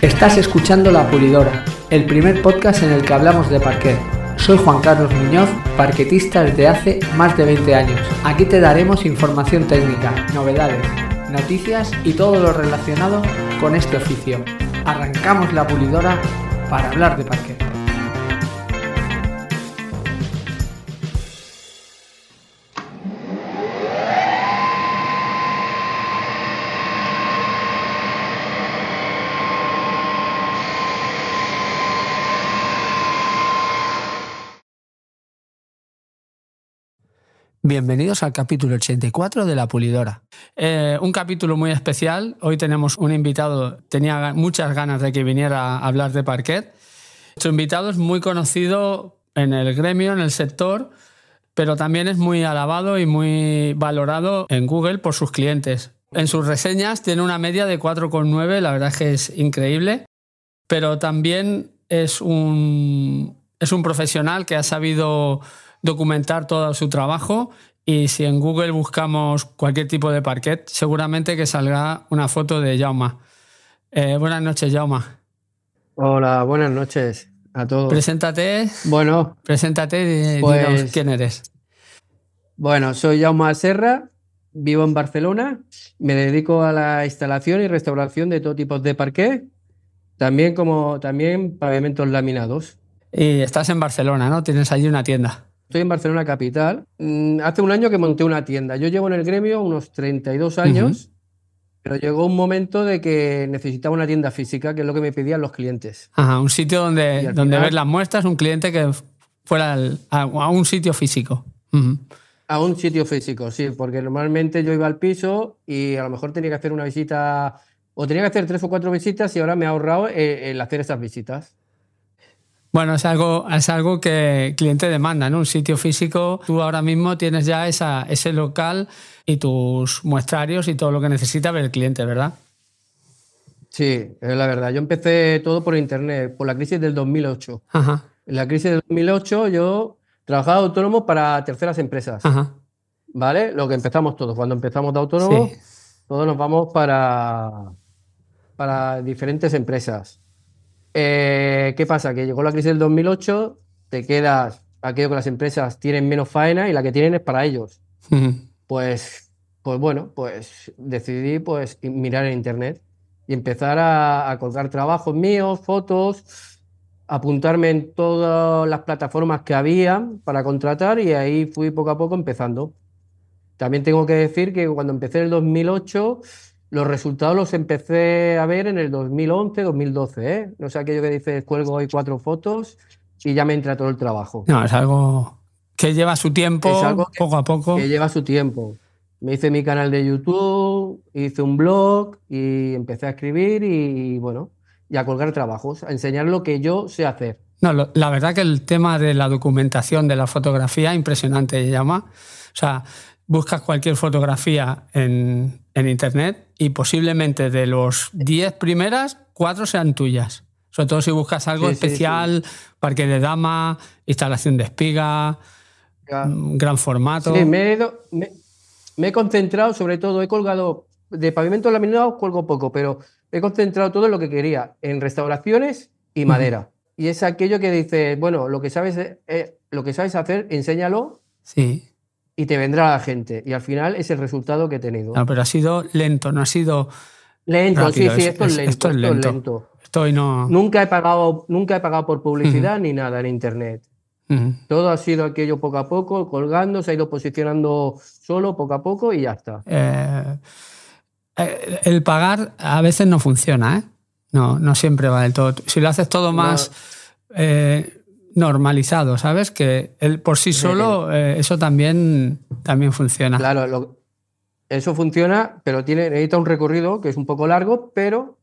Estás escuchando La Pulidora, el primer podcast en el que hablamos de parquet. Soy Juan Carlos Muñoz, parquetista desde hace más de 20 años. Aquí te daremos información técnica, novedades, noticias y todo lo relacionado con este oficio. Arrancamos la pulidora para hablar de parquet. Bienvenidos al capítulo 84 de La Pulidora. Eh, un capítulo muy especial. Hoy tenemos un invitado. Tenía muchas ganas de que viniera a hablar de parquet. Su invitado es muy conocido en el gremio, en el sector, pero también es muy alabado y muy valorado en Google por sus clientes. En sus reseñas tiene una media de 4,9, la verdad es que es increíble, pero también es un, es un profesional que ha sabido documentar todo su trabajo y si en Google buscamos cualquier tipo de parquet, seguramente que salga una foto de Jauma. Eh, buenas noches, Jauma. Hola, buenas noches a todos. Preséntate. Bueno. Preséntate y pues quién eres. Bueno, soy Jauma Serra, vivo en Barcelona, me dedico a la instalación y restauración de todo tipo de parquet, también como también pavimentos laminados. Y estás en Barcelona, ¿no? Tienes allí una tienda. Estoy en Barcelona Capital. Mm, hace un año que monté una tienda. Yo llevo en el gremio unos 32 años, pero llegó un momento de que necesitaba una tienda física, que es lo que me pedían los clientes. Ajá, un sitio donde, donde ver las muestras, un cliente que fuera a, un sitio físico. A un sitio físico, sí, porque normalmente yo iba al piso y a lo mejor tenía que hacer una visita o tenía que hacer tres o cuatro visitas y ahora me ha ahorrado eh, el hacer esas visitas. Bueno, es algo, es algo que el cliente demanda, En Un sitio físico, tú ahora mismo tienes ya ese local y tus muestrarios y todo lo que necesita ver el cliente, ¿verdad? Sí, es la verdad. Yo empecé todo por internet, por la crisis del 2008. Ajá. En la crisis del 2008 yo trabajaba autónomo para terceras empresas. Ajá. ¿Vale? Lo que empezamos todos. Cuando empezamos de autónomo, todos nos vamos para, para diferentes empresas. Eh, ¿Qué pasa? Que llegó la crisis del 2008, te quedas aquello que las empresas tienen menos faena y la que tienen es para ellos. Pues, pues bueno, pues decidí pues mirar en internet y empezar a, a colgar trabajos míos, fotos, apuntarme en todas las plataformas que había para contratar y ahí fui poco a poco empezando. También tengo que decir que cuando empecé en el 2008 los resultados los empecé a ver en el 2011, 2012, ¿eh? No sé aquello que dices, cuelgo hoy cuatro fotos y ya me entra todo el trabajo. No, es algo que lleva su tiempo, poco a poco. Que lleva su tiempo. Me hice mi canal de YouTube, hice un blog y empecé a escribir y, bueno, y a colgar trabajos, a enseñar lo que yo sé hacer. No, la verdad que el tema de la documentación de la fotografía impresionante llama. O sea, buscas cualquier fotografía en, Internet y posiblemente de los 10 primeras, cuatro sean tuyas. Sobre todo si buscas algo especial, parque de dama, instalación de espiga, mm, gran formato. Me he, me, he concentrado, sobre todo, he colgado de pavimento laminado, colgo poco, pero he concentrado todo lo que quería en restauraciones y madera. Y es aquello que dice, bueno, lo que sabes, eh, lo que sabes hacer, enséñalo. Sí y te vendrá la gente. Y al final es el resultado que he tenido. No, pero ha sido lento, no ha sido. Lento, sí, sí, esto es, lento, esto es lento. Estoy no... nunca, he pagado, nunca he pagado por publicidad ni nada en Internet. Todo ha sido aquello poco a poco, colgando, se ha ido posicionando solo poco a poco y ya está. Eh, eh, el pagar a veces no funciona, ¿eh? No, no siempre va del todo. Si lo haces todo más normalizado, ¿sabes? Que por sí solo, eh, eso también, también funciona. Claro, eso funciona, pero tiene, necesita un recorrido que es un poco largo, pero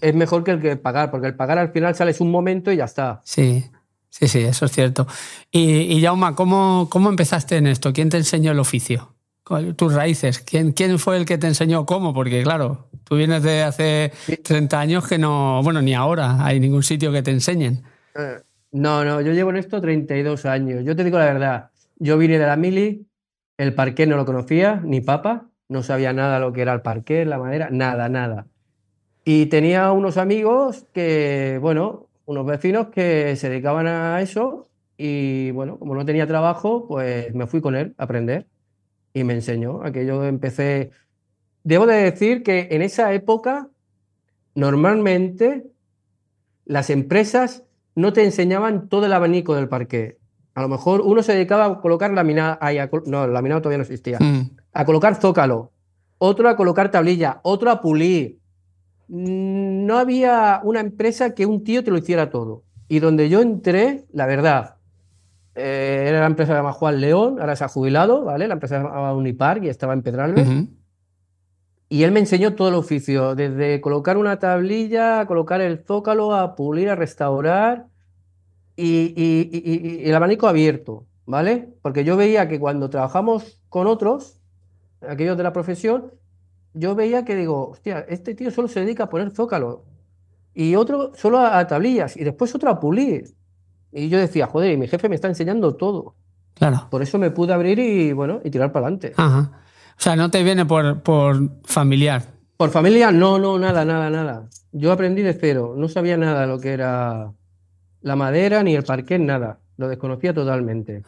es mejor que el que pagar, porque el pagar al final sales un momento y ya está. Sí, sí, sí, eso es cierto. Y, y Jauma, ¿cómo, ¿cómo empezaste en esto? ¿Quién te enseñó el oficio? Tus raíces, ¿Quién, ¿quién fue el que te enseñó cómo? Porque claro, tú vienes de hace 30 años que no, bueno, ni ahora hay ningún sitio que te enseñen. Eh, no, no, yo llevo en esto 32 años. Yo te digo la verdad, yo vine de la mili, el parqué no lo conocía, ni papa, no sabía nada lo que era el parqué, la madera, nada, nada. Y tenía unos amigos que, bueno, unos vecinos que se dedicaban a eso y, bueno, como no tenía trabajo, pues me fui con él a aprender y me enseñó. yo empecé... Debo de decir que en esa época, normalmente, las empresas no te enseñaban todo el abanico del parque. A lo mejor uno se dedicaba a colocar laminado, no, laminado todavía no existía, mm. a colocar zócalo, otro a colocar tablilla, otro a pulir. No había una empresa que un tío te lo hiciera todo. Y donde yo entré, la verdad, eh, era la empresa de Juan León, ahora se ha jubilado, ¿vale? La empresa se llamaba Unipark y estaba en Pedralbes. Y él me enseñó todo el oficio, desde colocar una tablilla, colocar el zócalo, a pulir, a restaurar y, el abanico abierto, ¿vale? Porque yo veía que cuando trabajamos con otros, aquellos de la profesión, yo veía que digo, hostia, este tío solo se dedica a poner zócalo y otro solo a, tablillas y después otro a pulir. Y yo decía, joder, y mi jefe me está enseñando todo. Claro. Por eso me pude abrir y bueno, y tirar para adelante. Ajá. O sea, no te viene por, familiar. Por familia, no, no, nada, nada, nada. Yo aprendí de cero, no sabía nada lo que era la madera ni el parque nada. Lo desconocía totalmente.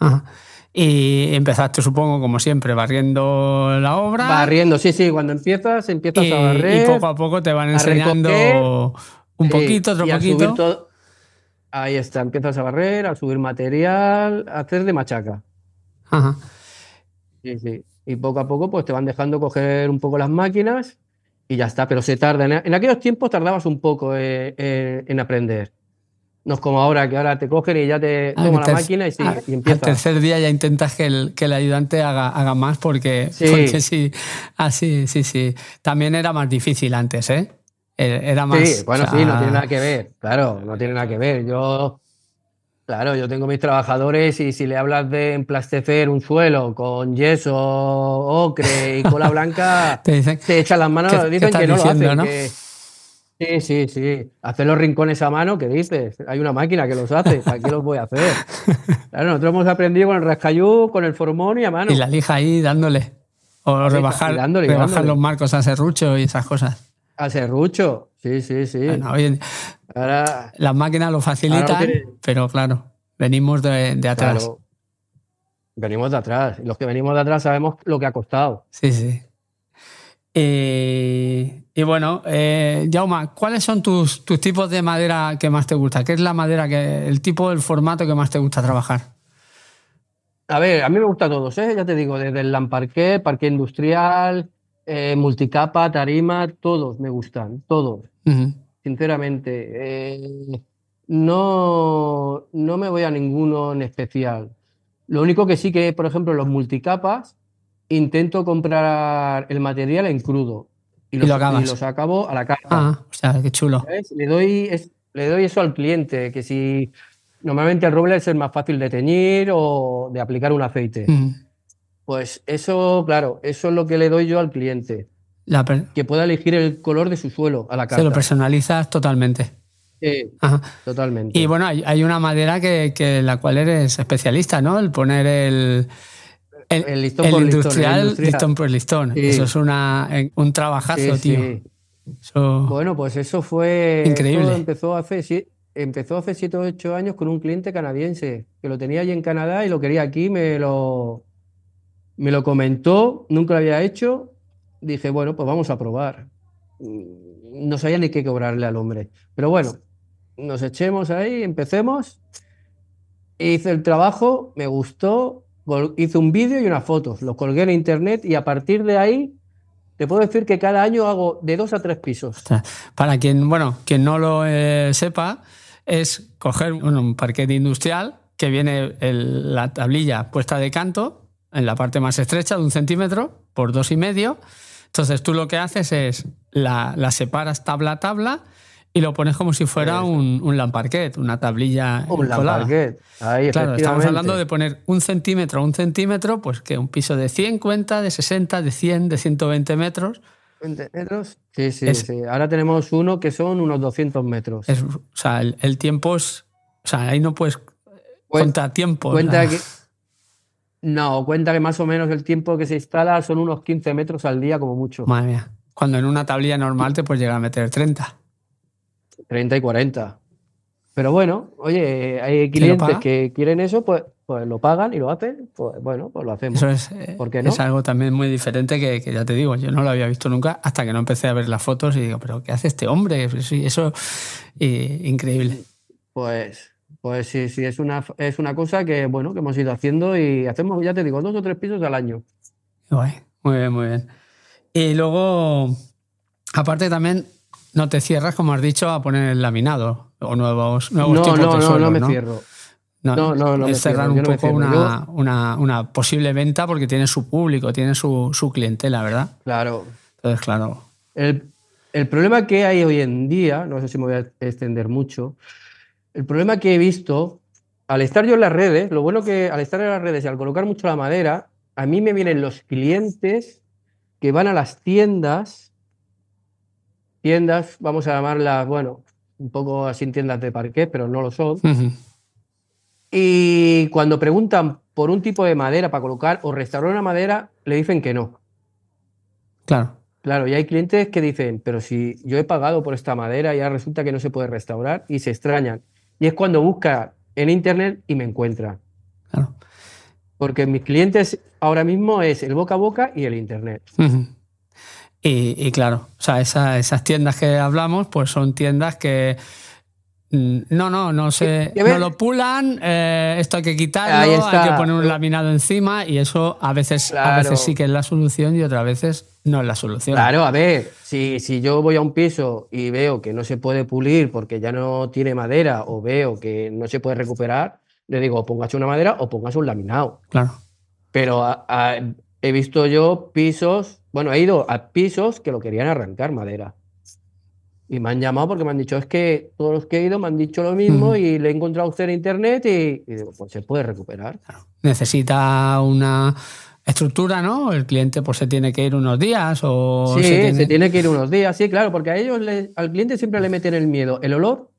Y empezaste, supongo, como siempre, barriendo la obra. Barriendo, sí, sí. Cuando empiezas, empiezas a barrer. Y poco a poco te van enseñando un poquito, otro poquito. Ahí está, empiezas a barrer, a subir material, a hacer de machaca. Ajá. Sí, sí y poco a poco pues te van dejando coger un poco las máquinas y ya está, pero se tarda. En, aquellos tiempos tardabas un poco eh, eh, en aprender. No es como ahora, que ahora te cogen y ya te ah, la máquina y, sí, y empieza. tercer día ya intentas que el, que el ayudante haga, haga más porque sí. así ah, sí. sí, sí, También era más difícil antes, ¿eh? E, era más. Sí, bueno, sí, no tiene nada que ver. Claro, no tiene nada que ver. Yo Claro, yo tengo mis trabajadores y si le hablas de emplastecer un suelo con yeso, ocre y cola blanca, te, echan las manos, dicen que no lo hacen. ¿no? Sí, sí, sí. Hacer los rincones a mano, ¿qué dices? Hay una máquina que los hace, aquí qué los voy a hacer? Claro, nosotros hemos aprendido con el rascayú, con el formón y a mano. Y la lija ahí dándole. O rebajar, rebajar los marcos a serrucho y esas cosas. A serrucho. Sí, sí, sí. ahora, las máquinas lo facilitan, pero claro, venimos de, atrás. venimos de atrás. Los que venimos de atrás sabemos lo que ha costado. Sí, sí. Eh, y, bueno, eh, Jauma, ¿cuáles son tus, tus, tipos de madera que más te gusta? ¿Qué es la madera, que, el tipo, el formato que más te gusta trabajar? A ver, a mí me gusta todos, ¿eh? ya te digo, desde el lamparqué, parque industrial, eh, multicapa, tarima, todos me gustan, todos. Sinceramente, eh, no, no me voy a ninguno en especial. Lo único que sí que, por ejemplo, los multicapas, intento comprar el material en crudo. Y, los, lo y acabo a la cara. Ah, o sea, qué chulo. Le doy, le doy eso al cliente, que si normalmente el roble es el más fácil de teñir o de aplicar un aceite. Pues eso, claro, eso es lo que le doy yo al cliente. que pueda elegir el color de su suelo a la carta. Se lo personalizas totalmente. Sí, totalmente. Y bueno, hay, una madera que, la cual eres especialista, ¿no? El poner el, el, listón por listón, listón por listón. Eso es eh, un trabajazo, tío. Bueno, pues eso fue. Increíble. empezó, hace, empezó hace 7 o 8 años con un cliente canadiense que lo tenía allí en Canadá y lo quería aquí, me lo, me lo comentó, nunca lo había hecho. Dije, bueno, pues vamos a probar. No sabía ni qué cobrarle al hombre. Pero bueno, nos echemos ahí, empecemos. Hice el trabajo, me gustó, hice un vídeo y unas fotos, los colgué en internet y a partir de ahí te puedo decir que cada año hago de dos a tres pisos. Para quien, bueno, quien no lo eh, sepa, es coger un parquet industrial que viene el, la tablilla puesta de canto, en la parte más estrecha de un centímetro por dos y medio. Entonces tú lo que haces es la, separas tabla a tabla y lo pones como si fuera un, un lamparquet, una tablilla. Un lamparquet. Ahí, claro, estamos hablando de poner un centímetro a un centímetro, pues que un piso de 100 cuenta, de 60, de 100, de 120 metros. ¿20 metros? Sí, sí, sí. Ahora tenemos uno que son unos 200 metros. Es, o sea, el, tiempo es. O sea, ahí no puedes. Pues, contar tiempo. Cuenta que no, cuenta que más o menos el tiempo que se instala son unos 15 metros al día como mucho. Madre mía. Cuando en una tablilla normal te puedes llegar a meter 30. 30 y 40. Pero bueno, oye, hay clientes que quieren eso, pues, pues lo pagan y lo hacen, pues bueno, pues lo hacemos. es, eh, no? es algo también muy diferente que, ya te digo, yo no lo había visto nunca hasta que no empecé a ver las fotos y digo, pero ¿qué hace este hombre? Eso, es increíble. Pues pues sí, sí, es una, es una cosa que, bueno, que hemos ido haciendo y hacemos, ya te digo, dos o tres pisos al año. Muy bien, muy bien. Y luego, aparte también, no te cierras, como has dicho, a poner el laminado o nuevos, nuevos tipos no, de no, no, no me cierro. No, no, no, no es cerrar un poco una, una, una, posible venta porque tiene su público, tiene su, su clientela, ¿verdad? Claro. Entonces, claro. El, el problema que hay hoy en día, no sé si me voy a extender mucho, el problema que he visto, al estar yo en las redes, lo bueno que al estar en las redes y al colocar mucho la madera, a mí me vienen los clientes que van a las tiendas, tiendas, vamos a llamarlas, bueno, un poco así tiendas de parquet, pero no lo son. Y cuando preguntan por un tipo de madera para colocar o restaurar una madera, le dicen que no. Claro. Claro, y hay clientes que dicen, pero si yo he pagado por esta madera, ya resulta que no se puede restaurar y se extrañan. Y es cuando busca en Internet y me encuentra. Claro. Porque mis clientes ahora mismo es el boca a boca y el Internet. y, claro, o sea, esas tiendas que hablamos, pues son tiendas que Mm, no, no, no se no lo pulan, eh, esto hay que quitarlo, hay que poner un laminado encima y eso a veces, a veces sí que es la solución y otras veces no es la solución. Claro, a ver, si, si yo voy a un piso y veo que no se puede pulir porque ya no tiene madera o veo que no se puede recuperar, le digo, póngase una madera o póngase un laminado. Claro. Pero he visto yo pisos, bueno, he ido a pisos que lo querían arrancar madera. Y me han llamado porque me han dicho, es que todos los que he ido me han dicho lo mismo mm. y le he encontrado a usted en internet y, digo, pues se puede recuperar. Necesita una estructura, ¿no? El cliente pues se tiene que ir unos días o... Sí, se tiene... que ir unos días, sí, claro, porque a ellos, al cliente siempre le meten el miedo. El olor,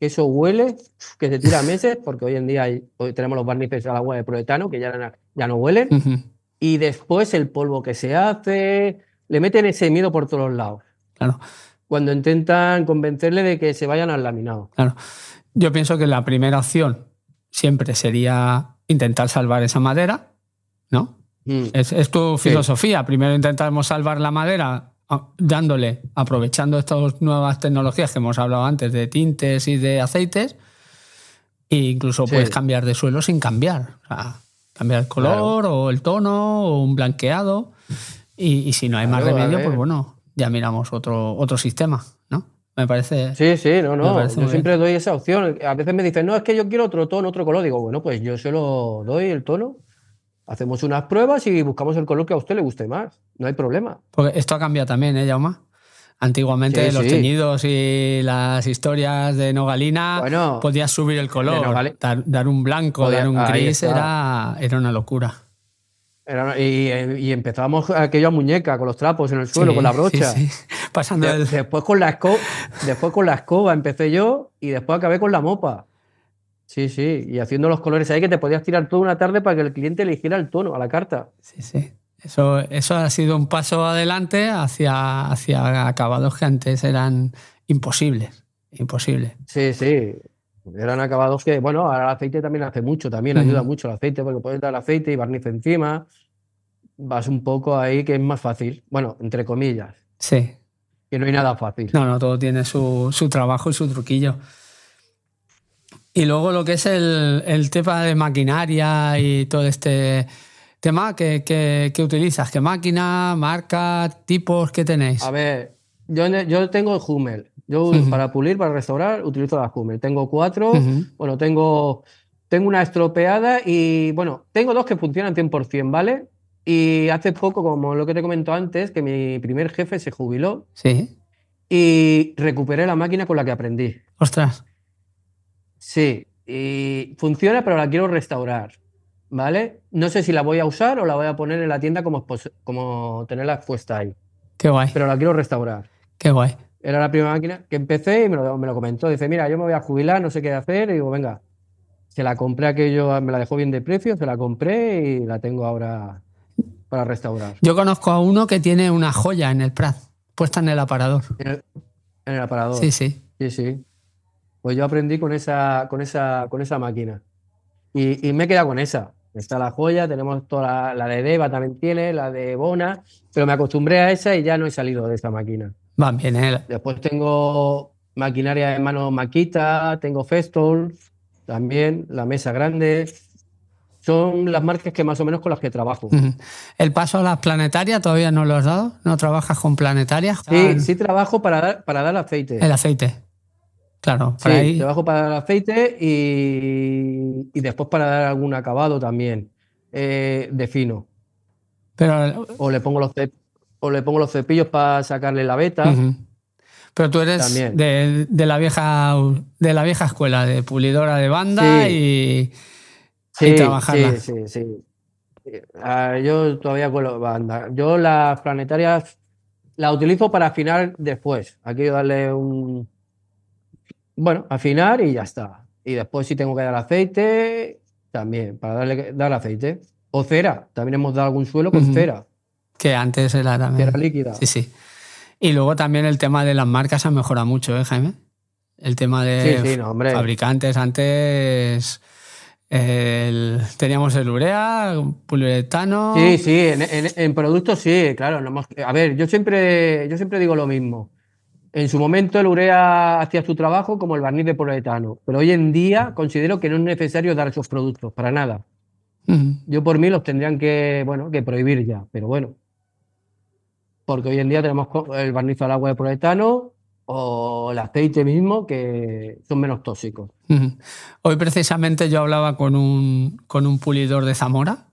que eso huele, que se tira meses, porque hoy en día hoy tenemos los barnices al agua de proletano, que ya, ya no huelen, y después el polvo que se hace, le meten ese miedo por todos lados. Claro cuando intentan convencerle de que se vayan al laminado. Claro. Yo pienso que la primera opción siempre sería intentar salvar esa madera, ¿no? Mm. Es, tu filosofía. Primero intentamos salvar la madera dándole, aprovechando estas nuevas tecnologías que hemos hablado antes de tintes y de aceites, e incluso puedes cambiar de suelo sin cambiar. cambiar el color o el tono o un blanqueado. Y, si no hay más remedio, pues bueno, ya miramos otro, otro sistema, ¿no? Me parece. Sí, sí, no, no. Yo siempre doy esa opción. A veces me dicen, no, es que yo quiero otro tono, otro color. Digo, bueno, pues yo se lo doy el tono. Hacemos unas pruebas y buscamos el color que a usted le guste más. No hay problema. Porque esto ha cambiado también, ¿eh, Yauma? Antiguamente los teñidos y las historias de Nogalina bueno, podías subir el color, dar, un blanco, dar un gris, era, era una locura y, empezábamos aquello a muñeca, con los trapos en el suelo, con la brocha. Sí, sí. Pasando después, con la escoba, después con la escoba empecé yo y después acabé con la mopa. Sí, sí, y haciendo los colores ahí que te podías tirar toda una tarde para que el cliente eligiera el tono a la carta. Sí, sí. Eso, eso ha sido un paso adelante hacia, hacia acabados que antes eran imposibles. Imposibles. Sí, sí. Eran acabados que, bueno, ahora el aceite también hace mucho, también ayuda mucho el aceite, porque puedes dar aceite y barniz encima. Vas un poco ahí que es más fácil. Bueno, entre comillas. Sí. Que no hay nada fácil. No, no, todo tiene su, su trabajo y su truquillo. Y luego lo que es el, el tema de maquinaria y todo este tema que, que, que, utilizas, qué máquina, marca, tipos, qué tenéis. A ver, yo, yo tengo el Hummel, yo para pulir, para restaurar, utilizo la Hummer. Tengo cuatro, bueno, tengo, tengo una estropeada y, bueno, tengo dos que funcionan 100%, ¿vale? Y hace poco, como lo que te comentó antes, que mi primer jefe se jubiló. Sí. Y recuperé la máquina con la que aprendí. Ostras. Sí, y funciona, pero la quiero restaurar. ¿Vale? No sé si la voy a usar o la voy a poner en la tienda como, pues, como tenerla puesta ahí. Qué guay. Pero la quiero restaurar. Qué guay. Era la primera máquina que empecé y me lo, comentó. Dice, mira, yo me voy a jubilar, no sé qué hacer. Y digo, venga, se la compré aquello, me la dejó bien de precio, se la compré y la tengo ahora para restaurar. Yo conozco a uno que tiene una joya en el Prat, puesta en el aparador. En el, aparador. Sí, sí. Sí, sí. Pues yo aprendí con esa, con esa, con esa máquina. Y, me he quedado con esa. Está la joya, tenemos toda la, la de Deva también tiene, la de Bona, pero me acostumbré a esa y ya no he salido de esa máquina. Van ¿eh? Después tengo maquinaria de mano Maquita, tengo Festool, también la mesa grande. Son las marcas que más o menos con las que trabajo. ¿El paso a las planetarias todavía no lo has dado? ¿No trabajas con planetarias? Sí, ah, sí trabajo para dar, para dar aceite. El aceite. Claro, para sí, trabajo para dar aceite y, después para dar algún acabado también eh, de fino. Pero... O le pongo los, o le pongo los cepillos para sacarle la beta. Pero tú eres de, de, la vieja, de la vieja escuela, de pulidora de banda y, sí, Sí, sí, sí. Ah, yo todavía cuelo banda. Yo las planetarias las utilizo para afinar después. Aquí yo darle un. Bueno, afinar y ya está. Y después, si tengo que dar aceite, también, para darle dar aceite. O cera. También hemos dado algún suelo con cera que antes era también. Era líquida. Sí, sí. Y luego también el tema de las marcas ha mejorado mucho, ¿eh, Jaime? El tema de fabricantes. Antes teníamos el urea, poliuretano. Sí, sí, en, productos sí, claro. a ver, yo siempre, yo siempre digo lo mismo. En su momento el urea hacía su trabajo como el barniz de poliuretano, pero hoy en día considero que no es necesario dar esos productos, para nada. Yo por mí los tendrían que, bueno, que prohibir ya, pero bueno, porque hoy en día tenemos el barniz al agua de proletano o el aceite mismo, que son menos tóxicos. Hoy precisamente yo hablaba con un, con un pulidor de Zamora,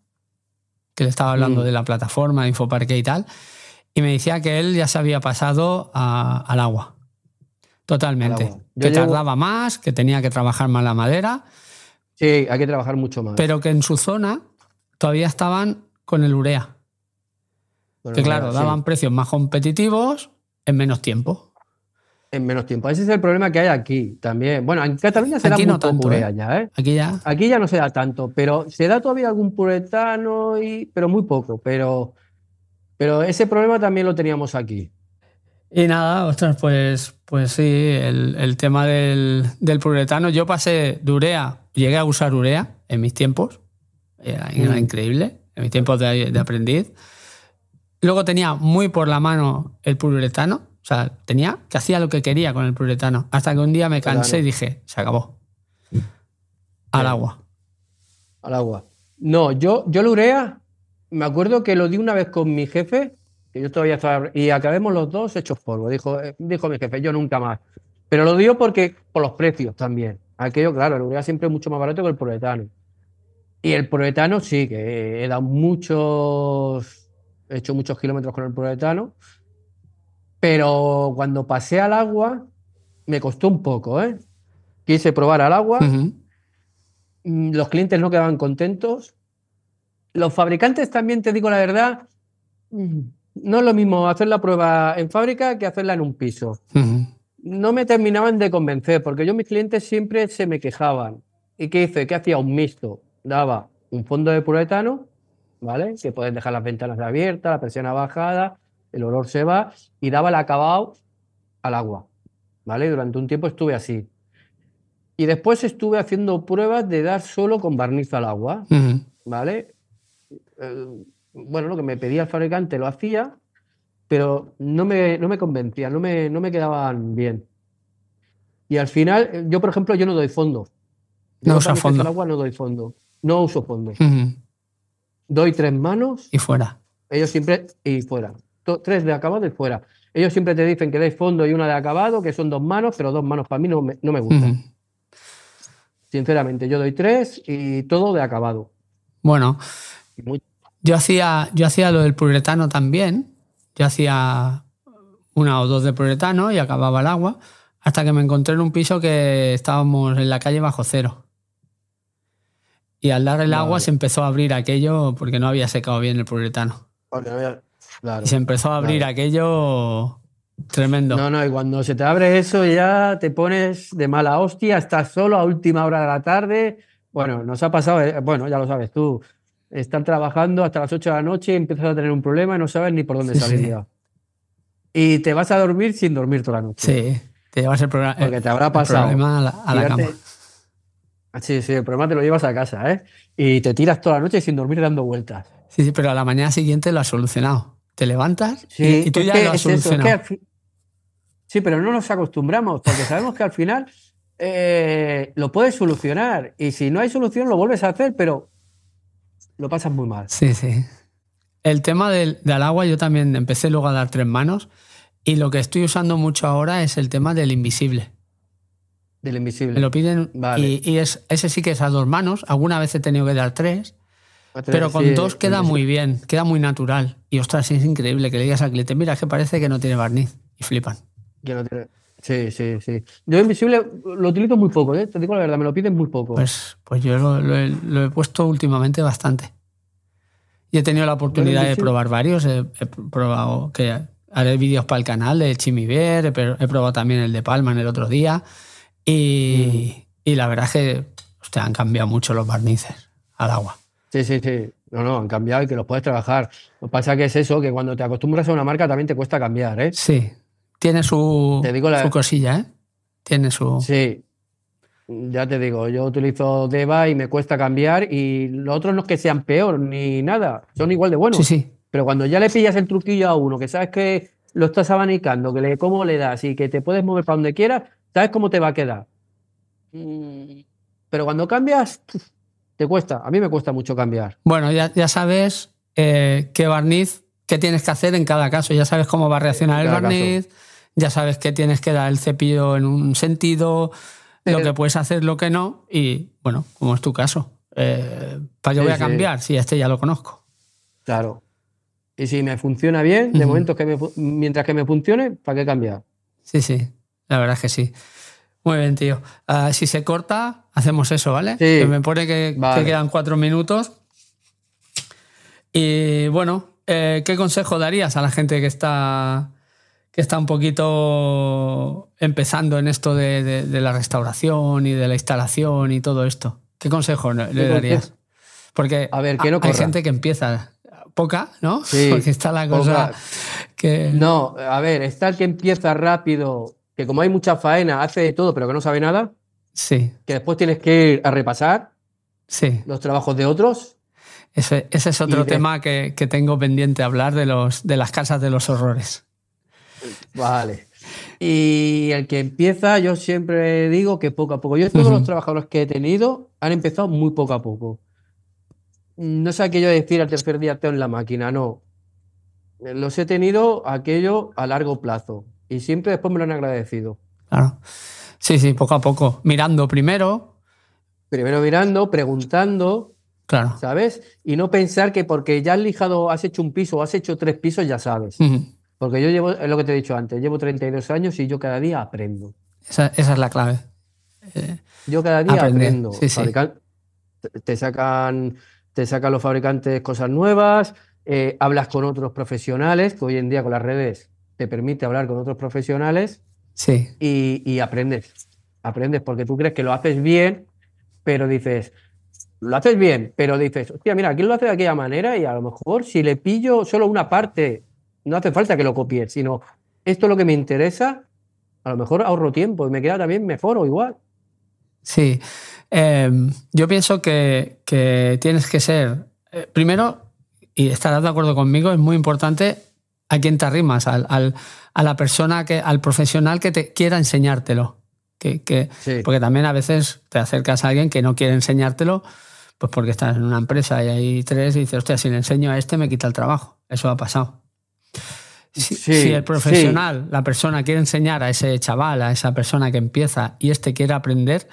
que le estaba hablando mm. de la plataforma, Infoparque y tal, y me decía que él ya se había pasado al agua. Totalmente. Que tardaba más, que tenía que trabajar más la madera. Sí, hay que trabajar mucho más. Pero que en su zona todavía estaban con el urea que claro, daban precios más competitivos en menos tiempo. En menos tiempo. Ese es el problema que hay aquí también. Bueno, en Cataluña se da mucho ya, ¿eh? Aquí ya. Aquí ya no se da tanto, pero se da todavía algún puretano, y, pero muy poco. Pero, pero ese problema también lo teníamos aquí. Y nada, ostras, pues, pues sí, el, tema del, del, puretano. Yo pasé de urea, llegué a usar urea en mis tiempos. Era, mm. increíble, en mis tiempos de aprendiz. Luego tenía muy por la mano el poliuretano. O sea, tenía que hacía lo que quería con el poliuretano. Hasta que un día me cansé y dije, se acabó. Al agua. Al agua. No, yo, yo urea, me acuerdo que lo di una vez con mi jefe, que yo todavía estaba. Y acabemos los dos hechos polvo, dijo, eh, dijo mi jefe, yo nunca más. Pero lo dio porque, por los precios también. Aquello, claro, el urea siempre es mucho más barato que el proletano. Y el proletano sí, que he dado muchos he hecho muchos kilómetros con el proletano, pero cuando pasé al agua me costó un poco, ¿eh? Quise probar al agua, mm, los clientes no quedaban contentos, los fabricantes también, te digo la verdad, mm, no es lo mismo hacer la prueba en fábrica que hacerla en un piso. No me terminaban de convencer, porque yo mis clientes siempre se me quejaban. ¿Y qué hice? ¿Qué hacía un mixto. Daba un fondo de puretano ¿vale? Que pueden dejar las ventanas abiertas, la presión bajada, el olor se va y daba el acabado al agua, ¿vale? Durante un tiempo estuve así. Y después estuve haciendo pruebas de dar solo con barniz al agua, ¿vale? Eh, bueno, lo que me pedía el fabricante lo hacía, pero no me, no me convencía, no me, no me quedaban bien. Y al final, eh, yo por ejemplo, yo no doy fondo. no fondo. agua no doy fondo. No uso fondo doy tres manos. Y fuera. Ellos siempre. Y fuera. Tres de acabado y fuera. Ellos siempre te dicen que dais fondo y una de acabado, que son dos manos, pero dos manos para mí no me, no me gustan. Sinceramente, yo doy tres y todo de acabado. Bueno, yo, hacía, yo hacía lo del puretano también. Yo hacía una o dos de puretano y acababa el agua, hasta que me encontré en un piso que estábamos en la calle bajo cero. Y al dar el agua se empezó a abrir aquello porque no había secado bien el poliuretano. se empezó a abrir aquello tremendo. No, no, y cuando se te abre eso ya te pones de mala hostia, estás solo a última hora de la tarde. Bueno, nos ha pasado, eh, bueno, ya lo sabes tú, estar trabajando hasta las 8 de la noche, empiezas a tener un problema y no sabes ni por dónde salir Y te vas a dormir sin dormir toda la noche. Sí, te llevas el, Porque te habrá pasado. El problema a la, a Sí, sí, el problema te lo llevas a casa, ¿eh? Y te tiras toda la noche sin dormir dando vueltas. Sí, sí, pero a la mañana siguiente lo has solucionado. Te levantas sí, y, tú ya lo has solucionado. sí, pero no nos acostumbramos porque sabemos que al final eh, lo puedes solucionar y si no hay solución lo vuelves a hacer, pero lo pasas muy mal. Sí, sí. El tema del agua yo también empecé luego a dar tres manos y lo que estoy usando mucho ahora es el tema del invisible del invisible. Me lo piden y, ese sí que es a dos manos. Alguna vez he tenido que dar tres. Pero con dos queda muy bien, queda muy natural. Y ostras, es increíble que le digas al cliente, mira, es que parece que no tiene barniz. Y flipan. Sí, sí, sí. Yo invisible lo utilizo muy poco, ¿eh? te digo la verdad, me lo piden muy poco. Pues, pues yo lo, he, puesto últimamente bastante. Y he tenido la oportunidad de probar varios. He, probado que haré vídeos para el canal de Chimivier, he, he probado también el de Palma en el otro día. Mm. Y, la verdad es que usted, han cambiado mucho los barnices al agua. Sí, sí, sí. No, no, han cambiado y que los puedes trabajar. Lo que pasa es que es eso, que cuando te acostumbras a una marca también te cuesta cambiar, ¿eh? Sí. Tiene su, cosilla, ¿eh? Tiene su. Sí. Ya te digo, yo utilizo Deva y me cuesta cambiar. Y los otros no es que sean peor ni nada. Son igual de buenos. Sí, sí. Pero cuando ya le pillas el truquillo a uno, que sabes que lo estás abanicando, que le, cómo le das y que te puedes mover para donde quieras, ¿Sabes cómo te va a quedar? Mm. Pero cuando cambias, te cuesta. A mí me cuesta mucho cambiar. Bueno, ya, sabes eh, qué barniz, qué tienes que hacer en cada caso. Ya sabes cómo va a reaccionar el barniz, ya sabes qué tienes que dar el cepillo en un sentido, lo que puedes hacer, lo que no. Y bueno, como es tu caso, eh, ¿para pues qué voy a cambiar si este ya lo conozco? Claro. Y si me funciona bien, de momento que mientras que me funcione, ¿para qué cambiar? Sí, sí. La verdad es que sí. Muy bien, tío. Ah, si se corta, hacemos eso, ¿vale? me pone que, quedan cuatro minutos. Y bueno, eh, ¿qué consejo darías a la gente que está, que está un poquito empezando en esto de, la restauración y de la instalación y todo esto? ¿Qué consejo le darías? Porque a ver, que hay gente que empieza poca, ¿no? Sí, Porque está la cosa que... No, a ver, está el que empieza rápido que como hay mucha faena, hace de todo pero que no sabe nada. Sí. Que después tienes que ir a repasar sí. los trabajos de otros. Ese, es otro tema que, tengo pendiente hablar de, los, de las casas de los horrores. Vale. Y el que empieza, yo siempre digo que poco a poco. Yo todos los trabajadores que he tenido han empezado muy poco a poco. No sé qué yo decir al tercer día tengo en la máquina, no. Los he tenido aquello a largo plazo y siempre después me lo han agradecido. Claro. Sí, sí, poco a poco. Mirando primero. Primero mirando, preguntando. Claro. ¿Sabes? Y no pensar que porque ya has lijado, has hecho un piso o has hecho tres pisos, ya sabes. Porque yo llevo, es lo que te he dicho antes, llevo 32 años y yo cada día aprendo. Esa, es la clave. Eh, yo cada día aprendo. Te, sacan, te sacan los fabricantes cosas nuevas, eh, hablas con otros profesionales, que hoy en día con las redes te permite hablar con otros profesionales y, aprendes. Aprendes porque tú crees que lo haces bien, pero dices, lo haces bien, pero dices, hostia, mira, aquí lo hace de aquella manera y a lo mejor si le pillo solo una parte, no hace falta que lo copies, sino esto es lo que me interesa, a lo mejor ahorro tiempo y me queda también mejor igual. Sí, em, yo pienso que, tienes que ser, eh, primero, y estarás de acuerdo conmigo, es muy importante a quién te arrimas, al, a la persona, que, al profesional que te quiera enseñártelo. Que, Porque también a veces te acercas a alguien que no quiere enseñártelo, pues porque estás en una empresa y hay tres y dices, hostia, si le enseño a este me quita el trabajo. Eso ha pasado. Si, el profesional, la persona quiere enseñar a ese chaval, a esa persona que empieza y este quiere aprender,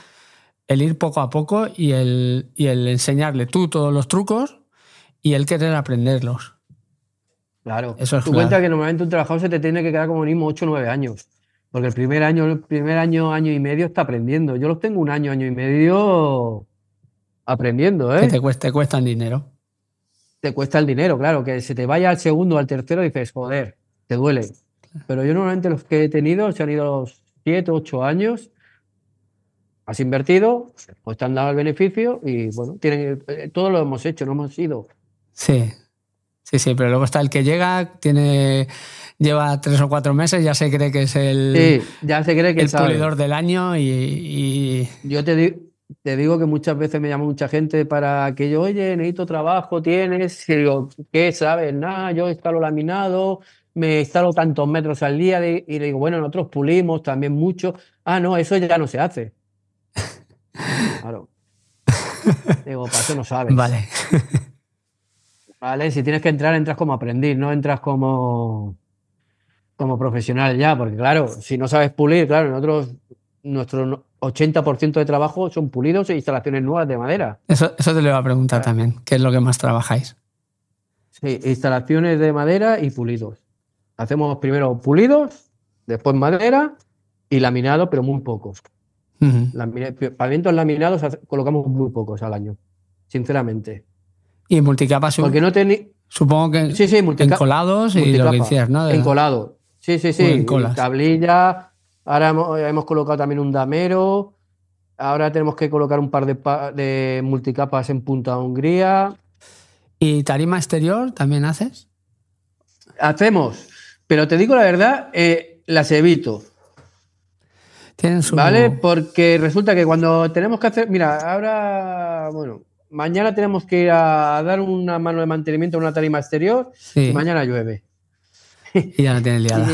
el ir poco a poco y el, y el enseñarle tú todos los trucos y el querer aprenderlos. Claro. Eso Tú cuenta que normalmente un trabajador se te tiene que quedar como mismo 8 o 9 años. Porque el primer año, el primer año, año y medio está aprendiendo. Yo los tengo un año, año y medio aprendiendo, ¿eh? Que te, cuesta, te dinero. Te cuesta el dinero, claro. Que se te vaya al segundo, o al tercero, y dices, joder, te duele. Pero yo normalmente los que he tenido se han ido siete los 7, 8 años. Has invertido, pues te han dado el beneficio y bueno, tienen, eh, todo lo hemos hecho, no hemos ido. Sí, Sí, sí, pero luego está el que llega, tiene lleva tres o cuatro meses, ya se cree que es el, el pulidor del año y... Yo te, digo que muchas veces me llama mucha gente para que yo, oye, necesito trabajo, tienes, y digo, ¿qué sabes? Nada, yo instalo laminado, me instalo tantos metros al día y le digo, bueno, nosotros pulimos también mucho. Ah, no, eso ya no se hace. Claro. Digo, para eso no sabes. Vale. Vale, si tienes que entrar, entras como aprendiz, no entras como, como profesional ya, porque claro, si no sabes pulir, claro, nuestro 80% de trabajo son pulidos e instalaciones nuevas de madera. Eso, te lo iba a preguntar también, ¿qué es lo que más trabajáis? Sí, instalaciones de madera y pulidos. Hacemos primero pulidos, después madera y laminado, pero muy pocos. Pavimentos laminados colocamos muy pocos al año, sinceramente. Y multicapa Porque no tenía. Supongo que sí, sí, encolados y lo que decías, ¿no? Sí, sí, sí. Tablilla. Ahora hemos, colocado también un damero. Ahora tenemos que colocar un par de, multicapas en Punta Hungría. ¿Y tarima exterior también haces? Hacemos. Pero te digo la verdad, eh, las evito. Su... ¿Vale? Porque resulta que cuando tenemos que hacer. Mira, ahora. Bueno, mañana tenemos que ir a dar una mano de mantenimiento a una tarima exterior y mañana llueve. Y ya no tienes liada.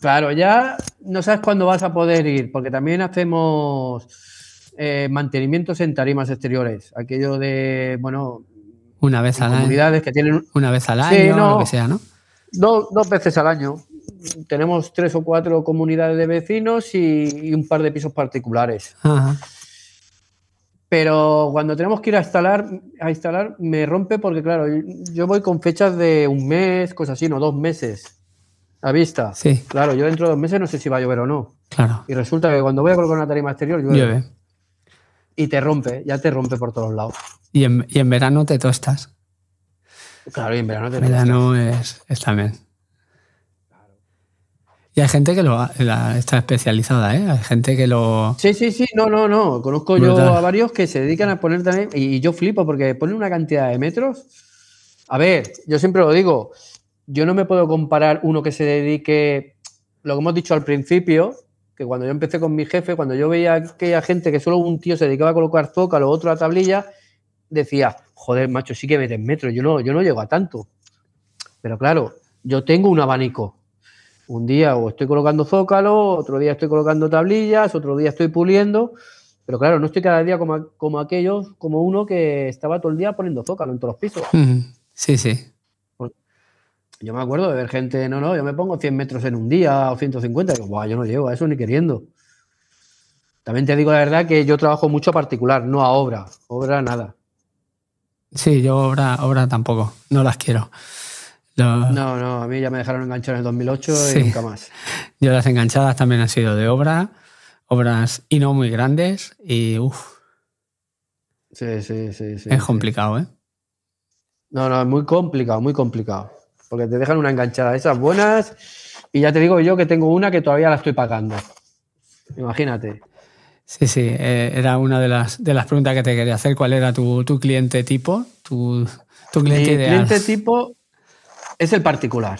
claro, ya no sabes cuándo vas a poder ir, porque también hacemos eh, mantenimientos en tarimas exteriores. Aquello de, bueno, una vez al comunidades año. que tienen una vez al año, lo que sea, ¿no? Dos, veces al año. Tenemos tres o cuatro comunidades de vecinos y, y un par de pisos particulares. Ajá. Pero cuando tenemos que ir a instalar, a instalar, me rompe porque, claro, yo voy con fechas de un mes, cosas así, no, dos meses a vista. Sí. Claro, yo dentro de dos meses no sé si va a llover o no. Claro. Y resulta que cuando voy a colocar una tarima exterior, llueve. Y te rompe, ya te rompe por todos lados. Y en, verano te tostas. Claro, y en verano te tostas. Verano es, es también hay gente que lo está especializada, ¿eh? Hay gente que lo. Sí, sí, sí, no, no, no. Conozco yo a varios que se dedican a poner también. Y, yo flipo porque ponen una cantidad de metros. A ver, yo siempre lo digo. Yo no me puedo comparar uno que se dedique. Lo que hemos dicho al principio, que cuando yo empecé con mi jefe, cuando yo veía aquella gente que solo un tío se dedicaba a colocar zócalo, otro a tablilla, decía, joder, macho, sí que metes metros. Yo no, yo no llego a tanto. Pero claro, yo tengo un abanico un día o estoy colocando zócalo, otro día estoy colocando tablillas, otro día estoy puliendo, pero claro, no estoy cada día como, como aquellos, como uno que estaba todo el día poniendo zócalo en todos los pisos. Sí, sí. Yo me acuerdo de ver gente, no, no, yo me pongo 100 metros en un día o 150, y yo, yo no llego a eso ni queriendo. También te digo la verdad que yo trabajo mucho a particular, no a obra, obra nada. Sí, yo obra, obra tampoco, no las quiero. No, no, a mí ya me dejaron enganchado en el 2008 y nunca más. Yo las enganchadas también han sido de obra, obras y no muy grandes y uff. Sí, sí, sí, sí. Es complicado, ¿eh? No, no, es muy complicado, muy complicado. Porque te dejan una enganchada esas buenas y ya te digo yo que tengo una que todavía la estoy pagando. Imagínate. Sí, sí, eh, era una de las, de las preguntas que te quería hacer. ¿Cuál era tu, cliente tipo? Tu, cliente ideal? cliente tipo es el particular.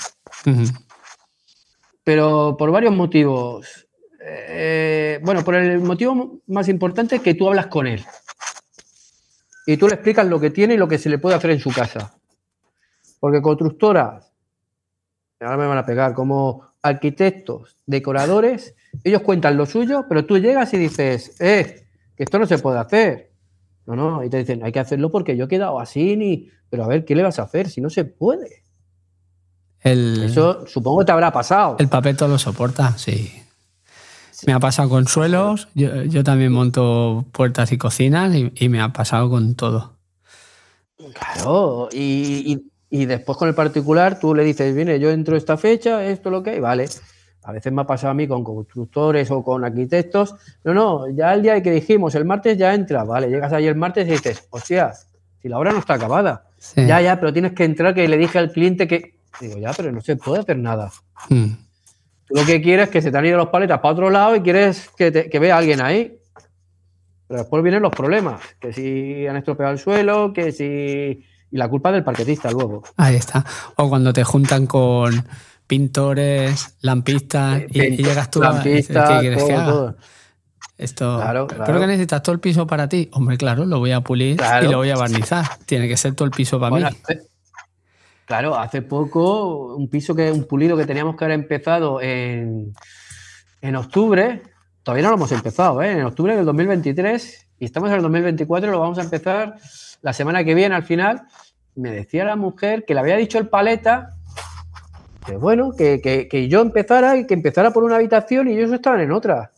Pero por varios motivos. Eh, bueno, por el motivo más importante es que tú hablas con él. Y tú le explicas lo que tiene y lo que se le puede hacer en su casa. Porque constructoras, ahora me van a pegar, como arquitectos, decoradores, ellos cuentan lo suyo, pero tú llegas y dices, eh, que esto no se puede hacer. No, no, y te dicen, hay que hacerlo porque yo he quedado así, pero a ver, ¿qué le vas a hacer si no se puede? Eso supongo que te habrá pasado. El papel todo lo soporta, sí. Me ha pasado con suelos, yo, también monto puertas y cocinas y, me ha pasado con todo. Claro, y, después con el particular tú le dices, viene, yo entro esta fecha, esto lo que hay, vale. A veces me ha pasado a mí con constructores o con arquitectos. No, no, ya el día que dijimos, el martes ya entra, vale. Llegas ayer el martes y dices, hostia, si la obra no está acabada. Ya, ya, pero tienes que entrar, que le dije al cliente que Digo, ya, pero no se puede hacer nada. Hmm. lo que quieres es que se te han ido los paletas para otro lado y quieres que, vea a alguien ahí. Pero después vienen los problemas, que si han estropeado el suelo, que si... Y la culpa del parquetista luego. Ahí está. O cuando te juntan con pintores, lampistas, y, llegas tú Lampista, a... quieres Esto, claro, claro. creo que necesitas todo el piso para ti. Hombre, claro, lo voy a pulir y lo voy a barnizar. Tiene que ser todo el piso para mí. Claro, hace poco un piso que un pulido que teníamos que haber empezado en, octubre, todavía no lo hemos empezado, ¿eh? en octubre del 2023 y estamos en el 2024 lo vamos a empezar la semana que viene al final. Me decía la mujer que le había dicho el paleta que bueno, que, que yo empezara y que empezara por una habitación y ellos estaban en otra.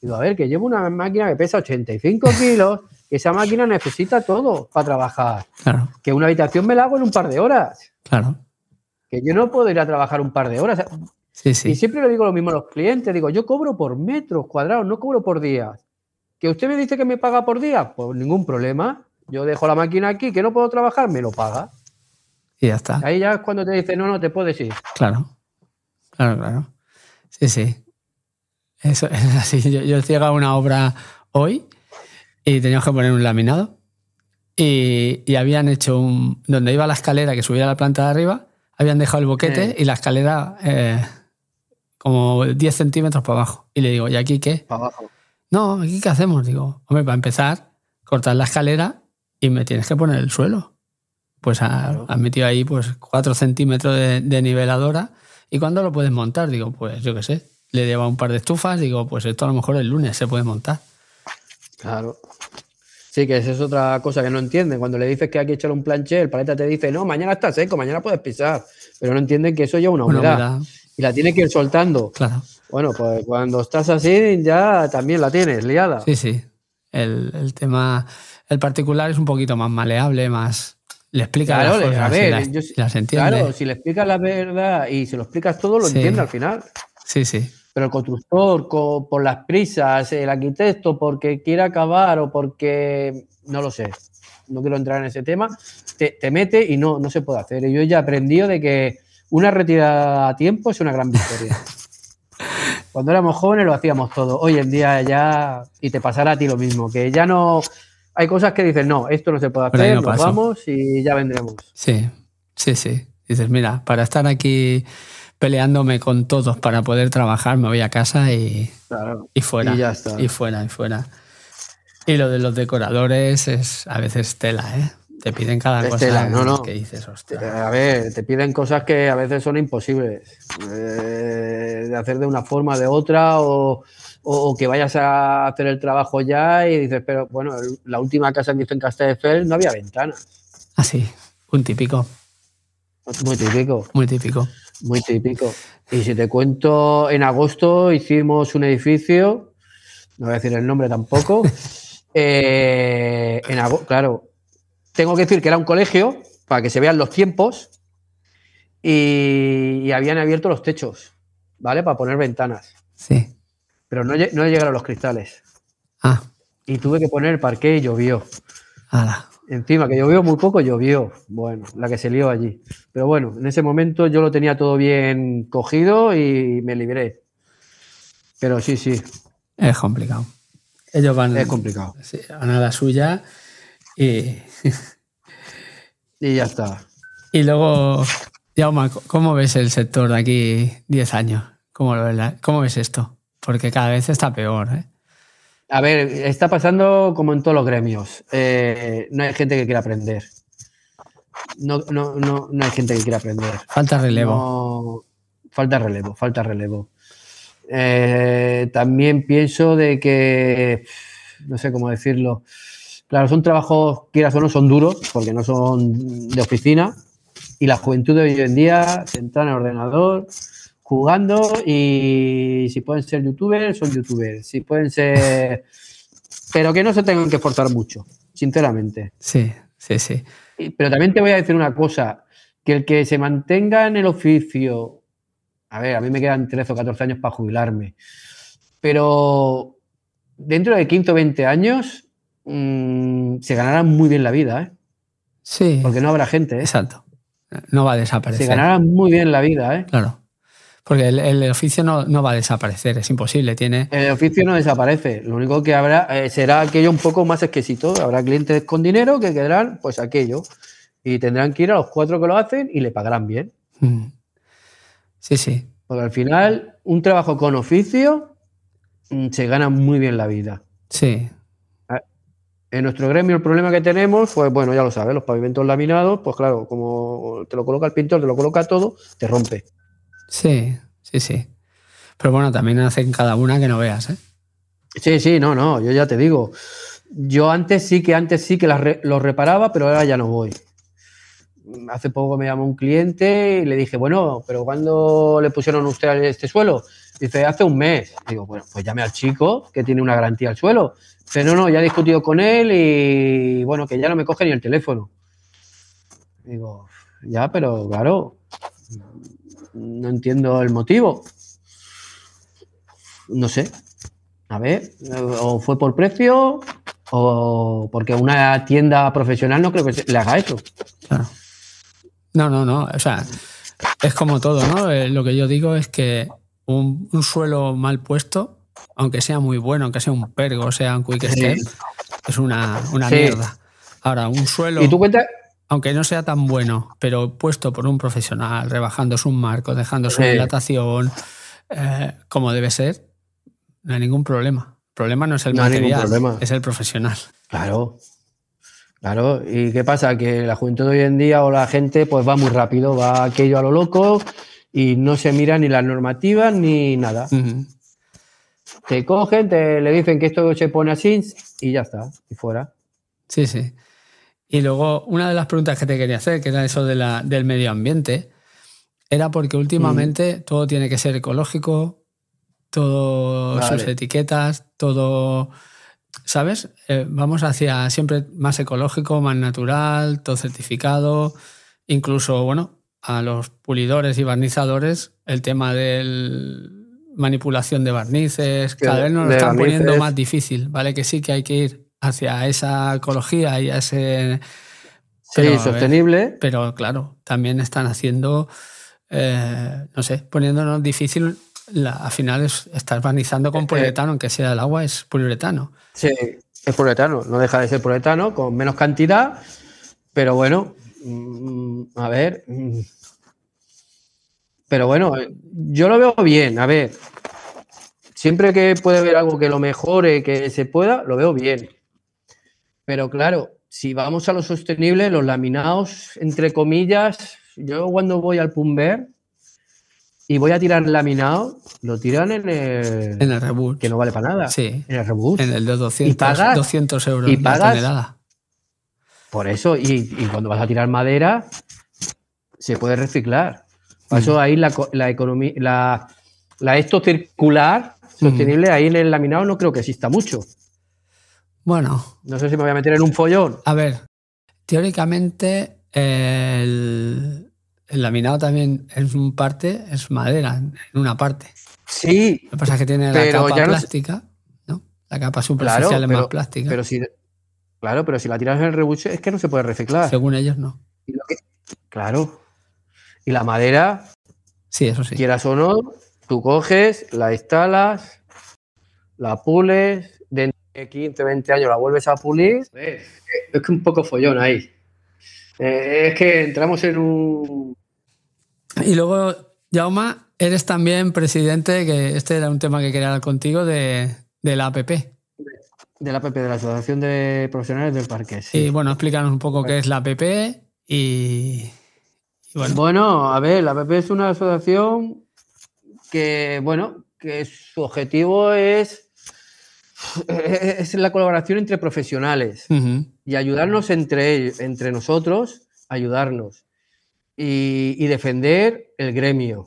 Digo, a ver, que llevo una máquina que pesa 85 kilos, esa máquina necesita todo para trabajar. Claro. Que una habitación me la hago en un par de horas. Claro. Que yo no puedo ir a trabajar un par de horas. Y siempre le digo lo mismo a los clientes. Digo, yo cobro por metros cuadrados, no cobro por días. Que usted me dice que me paga por día, pues ningún problema. Yo dejo la máquina aquí, que no puedo trabajar, me lo paga. Y ya está. Ahí ya es cuando te dice, no, no, te puedes ir. Claro. Claro, claro. Sí, sí. Eso es así. Yo, yo cierro una obra hoy y teníamos que poner un laminado. Y, habían hecho un. Donde iba la escalera que subía a la planta de arriba, habían dejado el boquete eh. y la escalera eh, como 10 centímetros para abajo. Y le digo, ¿y aquí qué? Para abajo. No, ¿aquí qué hacemos? Digo, hombre, para empezar, cortar la escalera y me tienes que poner el suelo. Pues has metido ahí pues 4 centímetros de, niveladora. ¿Y cuándo lo puedes montar? Digo, pues yo qué sé. Le lleva un par de estufas, digo, pues esto a lo mejor el lunes se puede montar. Claro. Sí, que esa es otra cosa que no entienden. Cuando le dices que hay que echar un planche, el paleta te dice, no, mañana está seco, mañana puedes pisar. Pero no entienden que eso ya una Una humedad. Y la tienes que ir soltando. Claro. Bueno, pues cuando estás así, ya también la tienes liada. Sí, sí. El, tema, el particular es un poquito más maleable, más. Le explica las cosas, si las, Claro, si le explicas la verdad y se si lo explicas todo, lo entiende al final. Sí, sí pero el constructor, por las prisas, el arquitecto, porque quiere acabar o porque, no lo sé, no quiero entrar en ese tema, te, te mete y no, no se puede hacer. Y yo ya he aprendido de que una retirada a tiempo es una gran victoria. Cuando éramos jóvenes lo hacíamos todo. Hoy en día ya, y te pasará a ti lo mismo, que ya no... Hay cosas que dices, no, esto no se puede hacer, nos vamos y ya vendremos. Sí, sí, sí. Dices, mira, para estar aquí peleándome con todos para poder trabajar, me voy a casa y, fuera. Y ya Y fuera, y fuera. Y lo de los decoradores es a veces tela, ¿eh? Te piden cada cosa que dices, eh, A ver, te piden cosas que a veces son imposibles eh, de hacer de una forma o de otra o, o, que vayas a hacer el trabajo ya y dices, pero bueno, la última casa que hice en Fel no había ventanas. así ah, un típico. Muy típico. Muy típico. Muy típico. Y si te cuento, en agosto hicimos un edificio, no voy a decir el nombre tampoco. Eh, en agosto, claro, tengo que decir que era un colegio para que se vean los tiempos y, habían abierto los techos, ¿vale? Para poner ventanas. Sí. Pero no, llegaron los cristales. Ah. Y tuve que poner el parque y llovió. Encima, que llovió muy poco, llovió. Bueno, la que se lió allí. Pero bueno, en ese momento yo lo tenía todo bien cogido y me libré. Pero sí, sí. Es complicado. Ellos van es complicado. a la suya y. ya está. Y luego, Jaume, ¿cómo ves el sector de aquí 10 años? ¿Cómo, lo ves, ¿Cómo ves esto? Porque cada vez está peor, ¿eh? A ver, está pasando como en todos los gremios. Eh, no hay gente que quiera aprender. No, no, no, no hay gente que quiera aprender. Falta relevo. falta relevo, falta relevo. Eh, también pienso de que, no sé cómo decirlo, claro, son trabajos, quieras o no, son duros, porque no son de oficina, y la juventud de hoy en día se entra en el ordenador, jugando y si pueden ser youtubers, son youtubers. Si pueden ser... Pero que no se tengan que esforzar mucho, sinceramente. Sí, sí, sí. Pero también te voy a decir una cosa, que el que se mantenga en el oficio, a ver, a mí me quedan 13 o 14 años para jubilarme, pero dentro de 15 o 20 años mm, se ganarán muy bien la vida, ¿eh? Sí. Porque no habrá gente, ¿eh? Exacto. No va a desaparecer. Se ganarán muy bien la vida, ¿eh? Claro. Porque el, oficio no, va a desaparecer, es imposible. Tiene... El oficio no desaparece. Lo único que habrá eh, será aquello un poco más exquisito. Habrá clientes con dinero que quedarán, pues aquello. Y tendrán que ir a los cuatro que lo hacen y le pagarán bien. Mm. Sí, sí. Porque al final, un trabajo con oficio mm, se gana muy bien la vida. Sí. Ah, en nuestro gremio el problema que tenemos, pues bueno, ya lo sabes, los pavimentos laminados, pues claro, como te lo coloca el pintor, te lo coloca todo, te rompe. Sí, sí, sí. Pero bueno, también hacen cada una que no veas, ¿eh? Sí, sí, no, no, yo ya te digo. Yo antes sí que antes sí que las reparaba, pero ahora ya no voy. Hace poco me llamó un cliente y le dije, bueno, pero ¿cuándo le pusieron usted este suelo? Dice, hace un mes. Digo, bueno, pues llame al chico que tiene una garantía al suelo. Dice, no, no, ya he discutido con él y bueno, que ya no me coge ni el teléfono. Digo, ya, pero claro, no entiendo el motivo. No sé. A ver, o fue por precio, o porque una tienda profesional no creo que le haga eso. Claro. No, no, no. O sea, es como todo, ¿no? Eh, lo que yo digo es que un, suelo mal puesto, aunque sea muy bueno, aunque sea un pergo, sea un quick es una, mierda. Ahora, un suelo. Y tú cuentas, aunque no sea tan bueno, pero puesto por un profesional, rebajando su marco, dejando su dilatación, eh, como debe ser, no hay ningún problema. El problema no es el material, es el profesional. Claro. Claro, ¿y qué pasa? Que la juventud hoy en día o la gente pues va muy rápido, va aquello a lo loco y no se mira ni las normativas ni nada. Te cogen, te, le dicen que esto se pone así y ya está, y fuera. Sí, sí. Y luego, una de las preguntas que te quería hacer, que era eso del medio ambiente, era porque últimamente mm. todo tiene que ser ecológico, todo sus etiquetas, todo. ¿Sabes? Eh, vamos hacia siempre más ecológico, más natural, todo certificado. Incluso, bueno, a los pulidores y barnizadores, el tema de manipulación de barnices, cada vez nos lo están poniendo más difícil, ¿vale? Que sí que hay que ir hacia esa ecología y a ese... Eh, sostenible. pero claro, también están haciendo, eh, no sé, poniéndonos difícil. al final es, estar barnizando con eh, poliuretano, aunque sea el agua, es poliuretano. Sí, es poliuretano, no deja de ser poliuretano, con menos cantidad, pero bueno, mm, a ver. Mm. Pero bueno, yo lo veo bien, a ver. Siempre que puede haber algo que lo mejore, que se pueda, lo veo bien. Pero claro, si vamos a lo sostenible, los laminados, entre comillas, yo cuando voy al Pumber y voy a tirar laminado, lo tiran en el. En el rebus. Que no vale para nada. Sí. En el rebus. En el de 200, euros ¿Y pagas? Por eso, y, cuando vas a tirar madera, se puede reciclar. Por eso ahí la, la economía. La, esto circular mm. sostenible ahí en el laminado no creo que exista mucho. Bueno. No sé si me voy a meter en un follón. A ver, teóricamente el, laminado también es parte es madera, en una parte. Sí. Lo que pasa es que tiene la capa plástica, no... La capa superficial es más plástica. claro, pero si la tiras en el rebuche es que no se puede reciclar. Según ellos, no. claro. Y la madera, sí, eso sí. quieras o no, tú coges, la instalas, la pules, dentro 15, eh, 20 años la vuelves a pulir, eh, es, que un poco follón ahí. Eh, es que entramos en un... Y luego, Jauma, eres también presidente, que este era un tema que quería hablar contigo, de, la APP. De la APP, de la Asociación de Profesionales del Parque. Sí, y bueno, explícanos un poco qué es la APP y... bueno. bueno, a ver, la APP es una asociación que, bueno, que su objetivo es es la colaboración entre profesionales y ayudarnos entre, entre nosotros, ayudarnos y, defender el gremio,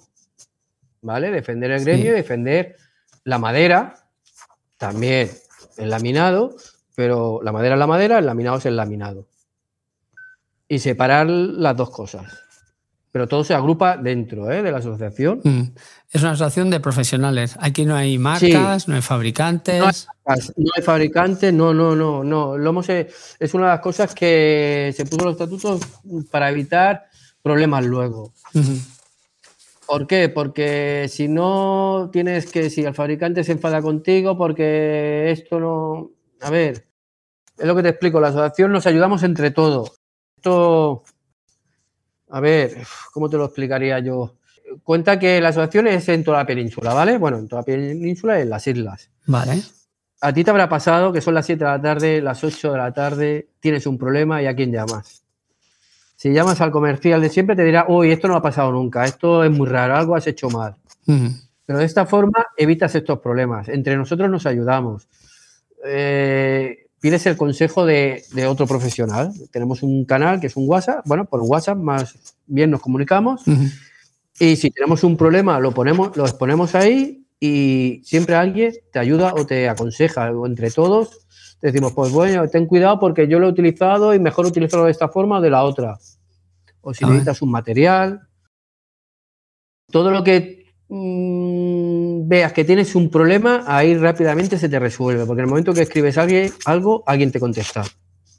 ¿vale? Defender el gremio, defender la madera, también el laminado, pero la madera es la madera, el laminado es el laminado. Y separar las dos cosas pero todo se agrupa dentro ¿eh? de la asociación. Mm. Es una asociación de profesionales. Aquí no hay marcas, no hay fabricantes. No hay, no hay, fabricantes, no, no, no, no. Lomo eh, es una de las cosas que se puso en los estatutos para evitar problemas luego. ¿Por qué? Porque si no tienes que, si el fabricante se enfada contigo porque esto no... A ver, es lo que te explico, la asociación nos ayudamos entre todos. Esto a ver, ¿cómo te lo explicaría yo? Cuenta que la situación es en toda la península, ¿vale? Bueno, en toda la península y en las islas. Vale. A ti te habrá pasado que son las 7 de la tarde, las 8 de la tarde, tienes un problema y a quién llamas. Si llamas al comercial de siempre te dirá, uy, esto no ha pasado nunca, esto es muy raro, algo has hecho mal. Pero de esta forma evitas estos problemas. Entre nosotros nos ayudamos. Eh, pides el consejo de, otro profesional. Tenemos un canal que es un WhatsApp, bueno, por WhatsApp más bien nos comunicamos. Y si tenemos un problema, lo ponemos, lo exponemos ahí y siempre alguien te ayuda o te aconseja. O entre todos decimos, pues bueno, ten cuidado porque yo lo he utilizado y mejor utilizarlo de esta forma o de la otra. O si necesitas un material. Todo lo que mm, veas que tienes un problema, ahí rápidamente se te resuelve, porque en el momento que escribes alguien, algo, alguien te contesta.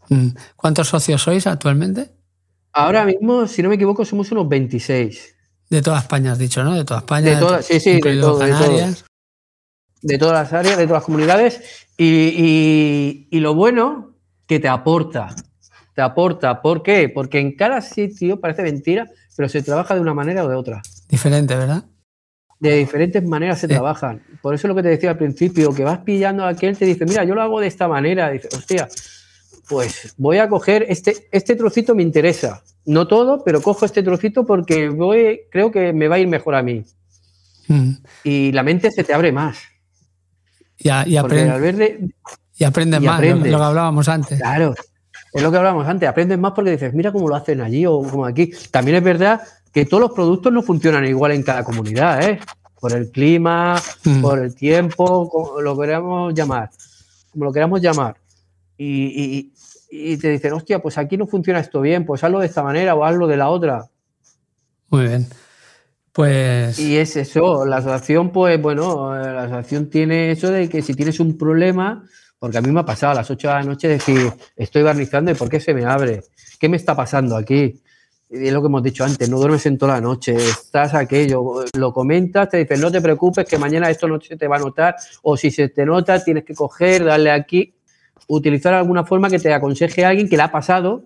Mm. ¿Cuántos socios sois actualmente? Ahora mismo, si no me equivoco, somos unos 26. De toda España, has dicho, ¿no? De toda España. De de, de, todas las áreas, de todas las comunidades. Y, y lo bueno que te aporta. Te aporta. ¿Por qué? Porque en cada sitio, parece mentira, pero se trabaja de una manera o de otra. Diferente, ¿verdad? de diferentes maneras se trabajan. Por eso lo que te decía al principio, que vas pillando a aquel, te dice, mira, yo lo hago de esta manera. Dice, hostia, pues voy a coger este, este trocito me interesa. No todo, pero cojo este trocito porque voy, creo que me va a ir mejor a mí. Mm. Y la mente se te abre más. Y, y aprendes más, Lo, que hablábamos antes. Claro, es lo que hablábamos antes. Aprendes más porque dices, mira cómo lo hacen allí o como aquí. También es verdad que todos los productos no funcionan igual en cada comunidad, ¿eh? por el clima, mm. por el tiempo, como lo queramos llamar, como lo queramos llamar. Y, te dicen, hostia, pues aquí no funciona esto bien, pues hazlo de esta manera o hazlo de la otra. Muy bien. Pues. Y es eso, la asociación, pues bueno, eh, la asociación tiene eso de que si tienes un problema, porque a mí me ha pasado a las 8 de la noche decir, estoy barnizando y ¿por qué se me abre? ¿Qué me está pasando aquí? es lo que hemos dicho antes, no duermes en toda la noche, estás aquello, lo comentas, te dicen, no te preocupes, que mañana esto no se te va a notar, o si se te nota, tienes que coger, darle aquí, utilizar alguna forma que te aconseje a alguien que la ha pasado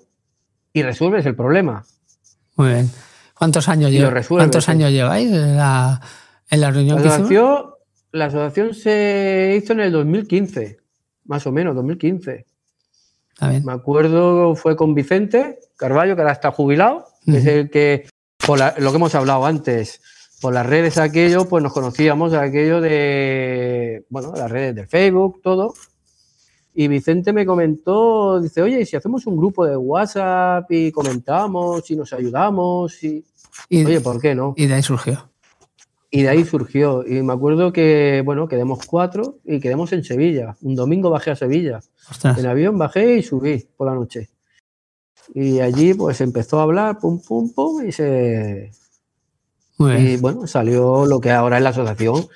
y resuelves el problema. Muy bien. ¿Cuántos años, ¿cuántos años lleváis en la, reunión la asociación, La asociación se hizo en el 2015, más o menos, 2015. Me acuerdo, fue con Vicente Carballo, que ahora está jubilado es el que, por lo que hemos hablado antes, por las redes aquello, pues nos conocíamos aquello de, bueno, las redes de Facebook, todo. Y Vicente me comentó, dice, oye, si hacemos un grupo de WhatsApp y comentamos y nos ayudamos? Y, oye, ¿por qué no? Y de ahí surgió. Y de ahí surgió. Y me acuerdo que, bueno, quedamos cuatro y quedamos en Sevilla. Un domingo bajé a Sevilla. En avión bajé y subí por la noche. Y allí pues empezó a hablar, pum, pum, pum, y se... Y bueno, salió lo que ahora es la asociación,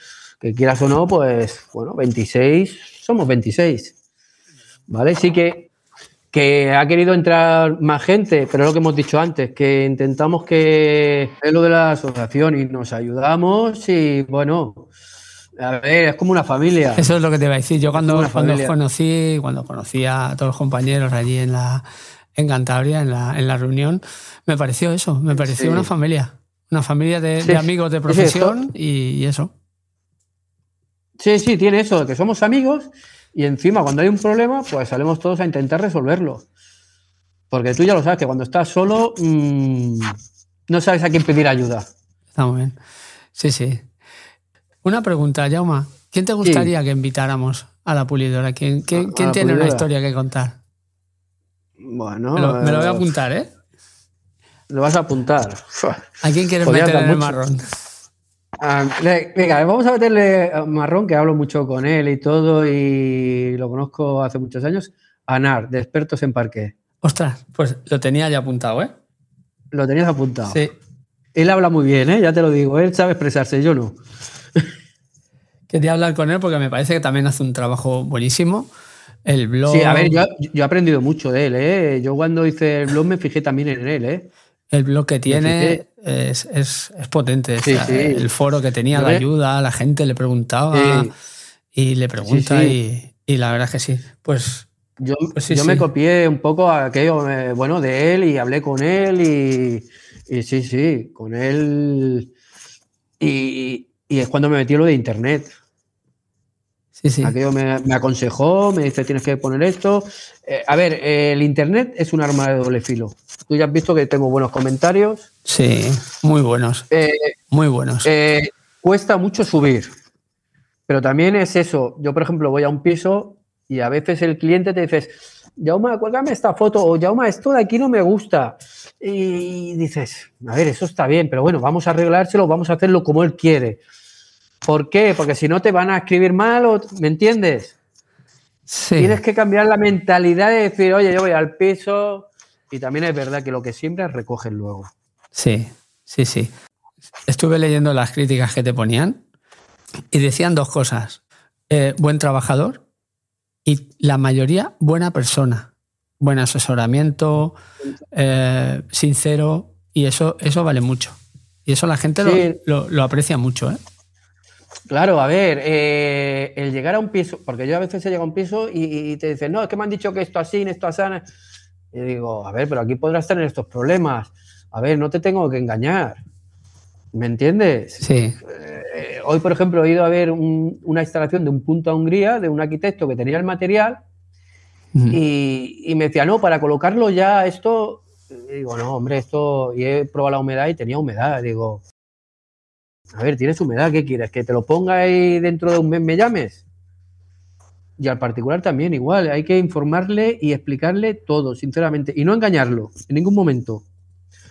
que quieras o no, pues bueno, 26, somos 26. ¿Vale? Sí que, que ha querido entrar más gente, pero es lo que hemos dicho antes, que intentamos que es lo de la asociación y nos ayudamos y bueno, a ver, es como una familia. Eso es lo que te iba a decir. Yo cuando, cuando conocí, cuando conocí a todos los compañeros allí en la en Cantabria, en la, en la reunión, me pareció eso, me pareció una familia, una familia de, amigos de profesión y, eso. Sí, sí, tiene eso, que somos amigos y encima cuando hay un problema, pues salimos todos a intentar resolverlo. Porque tú ya lo sabes, que cuando estás solo, mm, no sabes a quién pedir ayuda. Está bien. Sí, sí. Una pregunta, Jauma. ¿Quién te gustaría que invitáramos a la pulidora? ¿Quién, tiene una historia que contar? Bueno. Me lo, voy a eh, apuntar, ¿eh? Lo vas a apuntar. ¿A quién quieres meterle marrón? Ah, venga, vamos a meterle a marrón, que hablo mucho con él y todo, y lo conozco hace muchos años. Anar, de expertos en parque. Ostras, pues lo tenía ya apuntado, ¿eh? Lo tenías apuntado. Sí. Él habla muy bien, ¿eh? Ya te lo digo, él sabe expresarse, yo no. Quería hablar con él porque me parece que también hace un trabajo buenísimo. El blog. Sí, a ver, yo, he aprendido mucho de él, ¿eh? Yo cuando hice el blog me fijé también en él, ¿eh? El blog que tiene es, potente. Sí, El foro que tenía, la ayuda, la gente le preguntaba y le pregunta y, la verdad es que sí. Pues yo, pues yo me copié un poco aquello, eh, bueno, de él y hablé con él y, sí, sí, con él. Y, es cuando me metí lo de internet. Sí, sí. Aquello me, aconsejó, me dice tienes que poner esto. Eh, a ver, el internet es un arma de doble filo. Tú ya has visto que tengo buenos comentarios. Sí, muy buenos. Eh, muy buenos. Eh, cuesta mucho subir, pero también es eso. Yo, por ejemplo, voy a un piso y a veces el cliente te dice, Yauma, cuélgame esta foto o Yauma, esto de aquí no me gusta. Y dices, a ver, eso está bien, pero bueno, vamos a arreglárselo, vamos a hacerlo como él quiere. ¿Por qué? Porque si no te van a escribir mal, ¿me entiendes? Tienes que cambiar la mentalidad de decir, oye, yo voy al piso. Y también es verdad que lo que siembras recogen luego. Sí, sí, sí. Estuve leyendo las críticas que te ponían y decían dos cosas. Eh, buen trabajador y la mayoría buena persona. Buen asesoramiento, eh, sincero y eso, eso vale mucho. Y eso la gente lo aprecia mucho. ¿eh? Claro, a ver, eh, el llegar a un piso, porque yo a veces he llegado a un piso y, te dicen, no, es que me han dicho que esto así, esto así. Y digo, a ver, pero aquí podrás tener estos problemas. A ver, no te tengo que engañar. ¿Me entiendes? Sí. Eh, hoy, por ejemplo, he ido a ver una instalación de un punto a Hungría, de un arquitecto que tenía el material, y, y, me decía, no, para colocarlo ya esto, y digo, no, hombre, esto, y he probado la humedad y tenía humedad, digo, a ver, tienes humedad, ¿qué quieres? ¿Que te lo ponga ahí dentro de un mes me llames? Y al particular también, igual, hay que informarle y explicarle todo, sinceramente, y no engañarlo en ningún momento.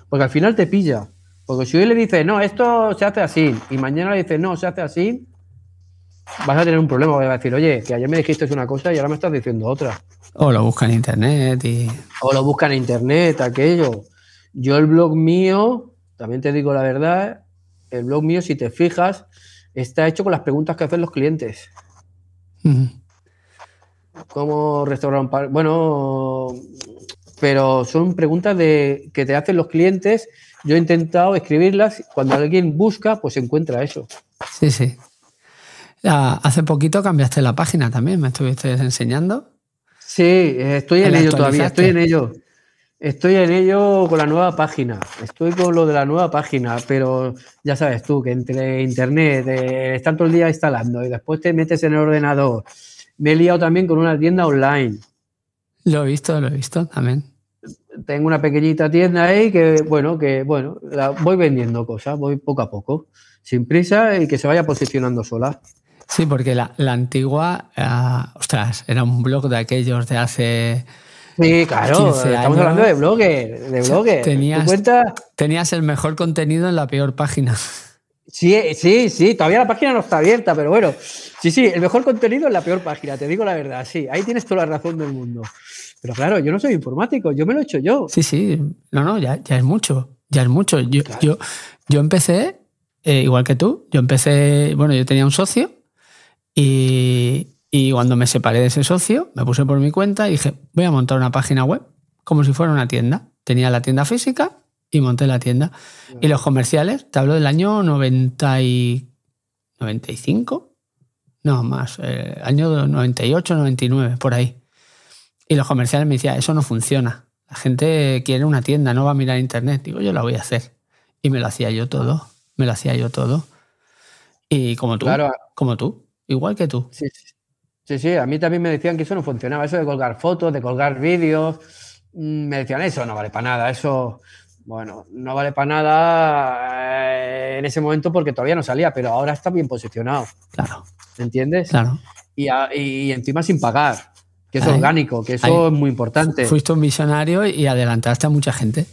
Porque al final te pilla. Porque si hoy le dices, no, esto se hace así, y mañana le dices, no, se hace así, vas a tener un problema. Vas a decir, oye, que ayer me dijiste una cosa y ahora me estás diciendo otra. O lo buscan en internet y. O lo buscan en internet, aquello. Yo, el blog mío, también te digo la verdad, el blog mío, si te fijas, está hecho con las preguntas que hacen los clientes. ¿Cómo restaurar un par? Bueno, pero son preguntas de, que te hacen los clientes. Yo he intentado escribirlas. Cuando alguien busca, pues encuentra eso. Sí, sí. Ah, hace poquito cambiaste la página también, me estuviste enseñando. Sí, estoy en ello todavía, estoy en ello. Estoy en ello con la nueva página. Estoy con lo de la nueva página, pero ya sabes tú que entre internet, eh, están todo el día instalando y después te metes en el ordenador. Me he liado también con una tienda online. Lo he visto, lo he visto también. Tengo una pequeñita tienda ahí que, bueno, que, bueno, voy vendiendo cosas, voy poco a poco, sin prisa y que se vaya posicionando sola. Sí, porque la, antigua, ah, ostras, era un blog de aquellos de hace Sí, claro. Estamos hablando de blogger. De blogger. Tenías, el mejor contenido en la peor página. Sí, sí, sí, todavía la página no está abierta, pero bueno, sí, sí, el mejor contenido en la peor página, te digo la verdad, sí, ahí tienes toda la razón del mundo. Pero claro, yo no soy informático, yo me lo he hecho yo. Sí, sí, no, no, ya, ya es mucho, ya es mucho. Yo, yo, empecé, eh, igual que tú, yo empecé, bueno, yo tenía un socio y, y cuando me separé de ese socio, me puse por mi cuenta y dije, voy a montar una página web como si fuera una tienda. Tenía la tienda física y monté la tienda. Y los comerciales, te hablo del año 90 y 95, no más, eh, año 98, 99, por ahí. Y los comerciales me decían, eso no funciona. La gente quiere una tienda, no va a mirar internet. Digo, yo la voy a hacer. Y me lo hacía yo todo, me lo hacía yo todo. Y como tú, como tú, igual que tú. sí. Sí, sí, a mí también me decían que eso no funcionaba, eso de colgar fotos, de colgar vídeos, mm, me decían eso no vale para nada, eso, bueno, no vale para nada eh, en ese momento porque todavía no salía, pero ahora está bien posicionado. Claro. ¿Entiendes? Claro. Y, encima sin pagar, que es orgánico, que eso es muy importante. Fuiste un visionario y adelantaste a mucha gente.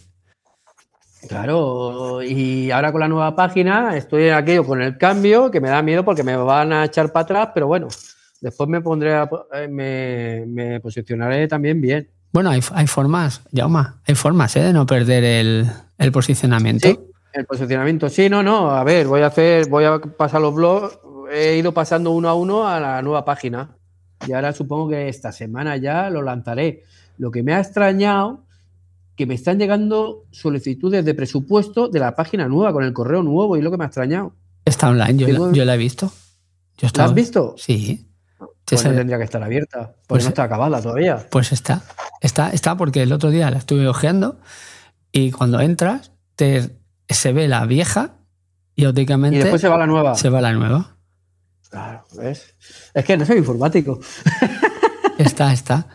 Claro, y ahora con la nueva página estoy en aquello con el cambio que me da miedo porque me van a echar para atrás, pero bueno, después me pondré, eh, me, posicionaré también bien. Bueno, hay, formas, Jauma, hay formas ¿eh? de no perder el, posicionamiento. Sí, el posicionamiento, sí, no, no, a ver, voy a hacer, voy a pasar los blogs, he ido pasando uno a uno a la nueva página y ahora supongo que esta semana ya lo lanzaré. Lo que me ha extrañado que me están llegando solicitudes de presupuesto de la página nueva con el correo nuevo y lo que me ha extrañado. Está online, yo, la, he visto. Yo ¿La has visto? Sí. Pues tendría que estar abierta, pues, no está acabada todavía. Pues está, está, está porque el otro día la estuve hojeando y cuando entras te, se ve la vieja y ópticamente... Y después se va la nueva. Se va la nueva. Claro, ¿ves? Es que no soy informático. Está, está.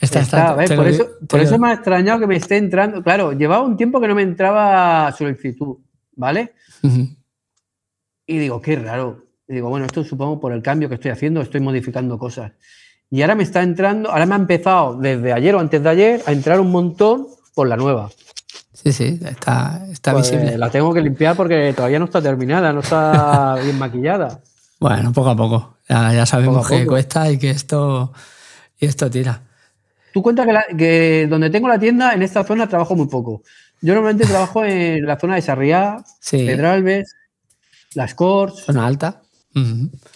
Está, está. por, eso, me ha extrañado que me esté entrando. Claro, llevaba un tiempo que no me entraba solicitud, ¿vale? Y digo, qué raro digo, bueno, esto supongo por el cambio que estoy haciendo, estoy modificando cosas. Y ahora me está entrando, ahora me ha empezado desde ayer o antes de ayer a entrar un montón por la nueva. Sí, sí, está, está pues, visible. La tengo que limpiar porque todavía no está terminada, no está bien maquillada. Bueno, poco a poco. Ya, sabemos que cuesta y que esto, y esto tira. Tú cuentas que, donde tengo la tienda, en esta zona trabajo muy poco. Yo normalmente trabajo en la zona de Sarriá, Pedralbes, Las Corts. Zona alta.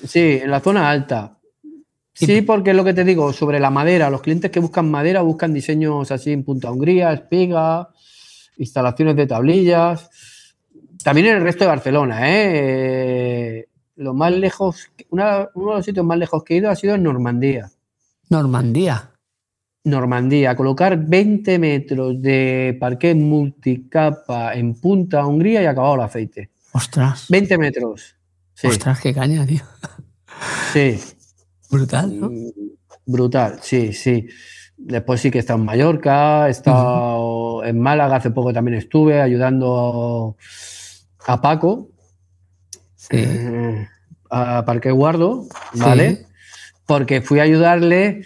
Sí, en la zona alta. Sí, porque es lo que te digo, sobre la madera, los clientes que buscan madera buscan diseños así en Punta Hungría, espiga, instalaciones de tablillas. También en el resto de Barcelona, ¿eh? Eh, Lo más lejos, uno de los sitios más lejos que he ido ha sido en Normandía. Normandía. Normandía, colocar 20 metros de parque multicapa en Punta Hungría y acabado el aceite. Ostras. 20 metros. Ostras, qué caña, tío. Sí. Brutal, ¿no? Mm, brutal, sí, sí. Después sí que he estado en Mallorca, he estado en Málaga, hace poco también estuve ayudando a Paco, sí. Eh, a Parque Guardo, ¿vale? Porque fui a ayudarle,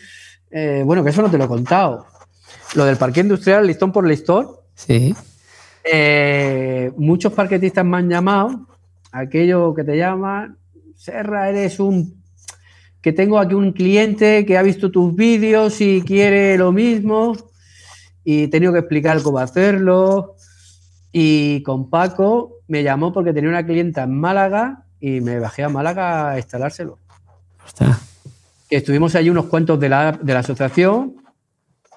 eh, bueno, que eso no te lo he contado, lo del parque industrial, listón por listón. Sí. Eh, muchos parquetistas me han llamado aquello que te llama, Serra, eres un... que tengo aquí un cliente que ha visto tus vídeos y quiere lo mismo y he tenido que explicar cómo hacerlo. Y con Paco me llamó porque tenía una clienta en Málaga y me bajé a Málaga a instalárselo. Que Estuvimos allí unos cuantos de la, de la asociación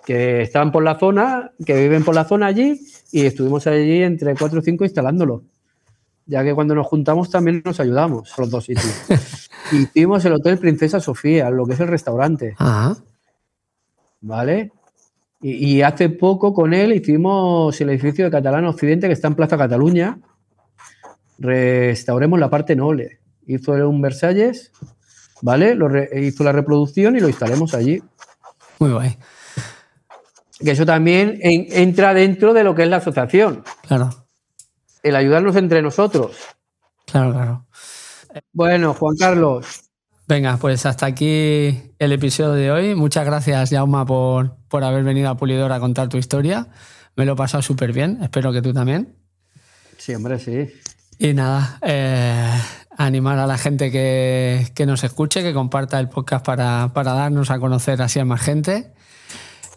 que están por la zona, que viven por la zona allí, y estuvimos allí entre cuatro o cinco instalándolo ya que cuando nos juntamos también nos ayudamos los dos sitios. Hicimos el Hotel Princesa Sofía, lo que es el restaurante. Ajá. ¿Vale? Y, hace poco con él hicimos el edificio de Catalán Occidente que está en Plaza Cataluña. Restauremos la parte noble. Hizo un Versalles, ¿vale? Lo hizo la reproducción y lo instalemos allí. Muy guay. Que eso también entra dentro de lo que es la asociación. Claro el ayudarnos entre nosotros. Claro, claro. Bueno, Juan Carlos. Venga, pues hasta aquí el episodio de hoy. Muchas gracias, Jauma, por, por haber venido a Pulidor a contar tu historia. Me lo he pasado súper bien. Espero que tú también. Sí, hombre, sí. Y nada, eh, animar a la gente que, nos escuche, que comparta el podcast para, darnos a conocer así a más gente.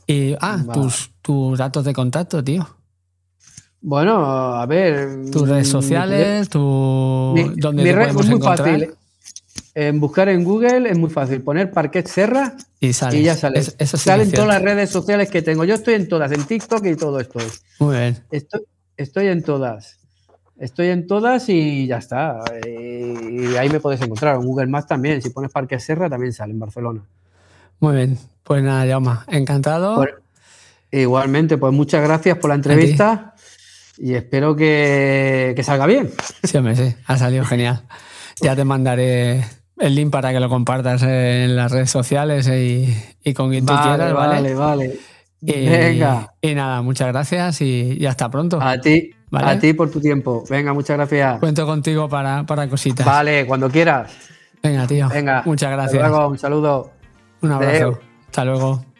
Y, ah, tus, tus datos de contacto, tío. Bueno, a ver. Tus mm, redes sociales, tu. Mi, red es muy fácil. En buscar en Google es muy fácil. Poner Parquet Serra y, ya sale. Salen todas las redes sociales que tengo. Yo estoy en todas, en TikTok y todo esto. Muy bien. Estoy, en todas. Estoy en todas y ya está. Y ahí me puedes encontrar. En Google Maps también. Si pones Parque Serra también sale en Barcelona. Muy bien. Pues nada, Yoma. Encantado. Pues, igualmente, pues muchas gracias por la entrevista y espero que, salga bien. Sí, hombre, sí, ha salido genial. Ya te mandaré el link para que lo compartas en las redes sociales y, con quien vale, tú quieras, ¿vale? Vale, Y, Venga. Y nada, muchas gracias y, hasta pronto. A ti. A ti por tu tiempo. Venga, muchas gracias. Cuento contigo para, para cositas. Vale, cuando quieras. Venga, tío. Venga. Muchas gracias. luego, un saludo. Un abrazo. Hasta luego.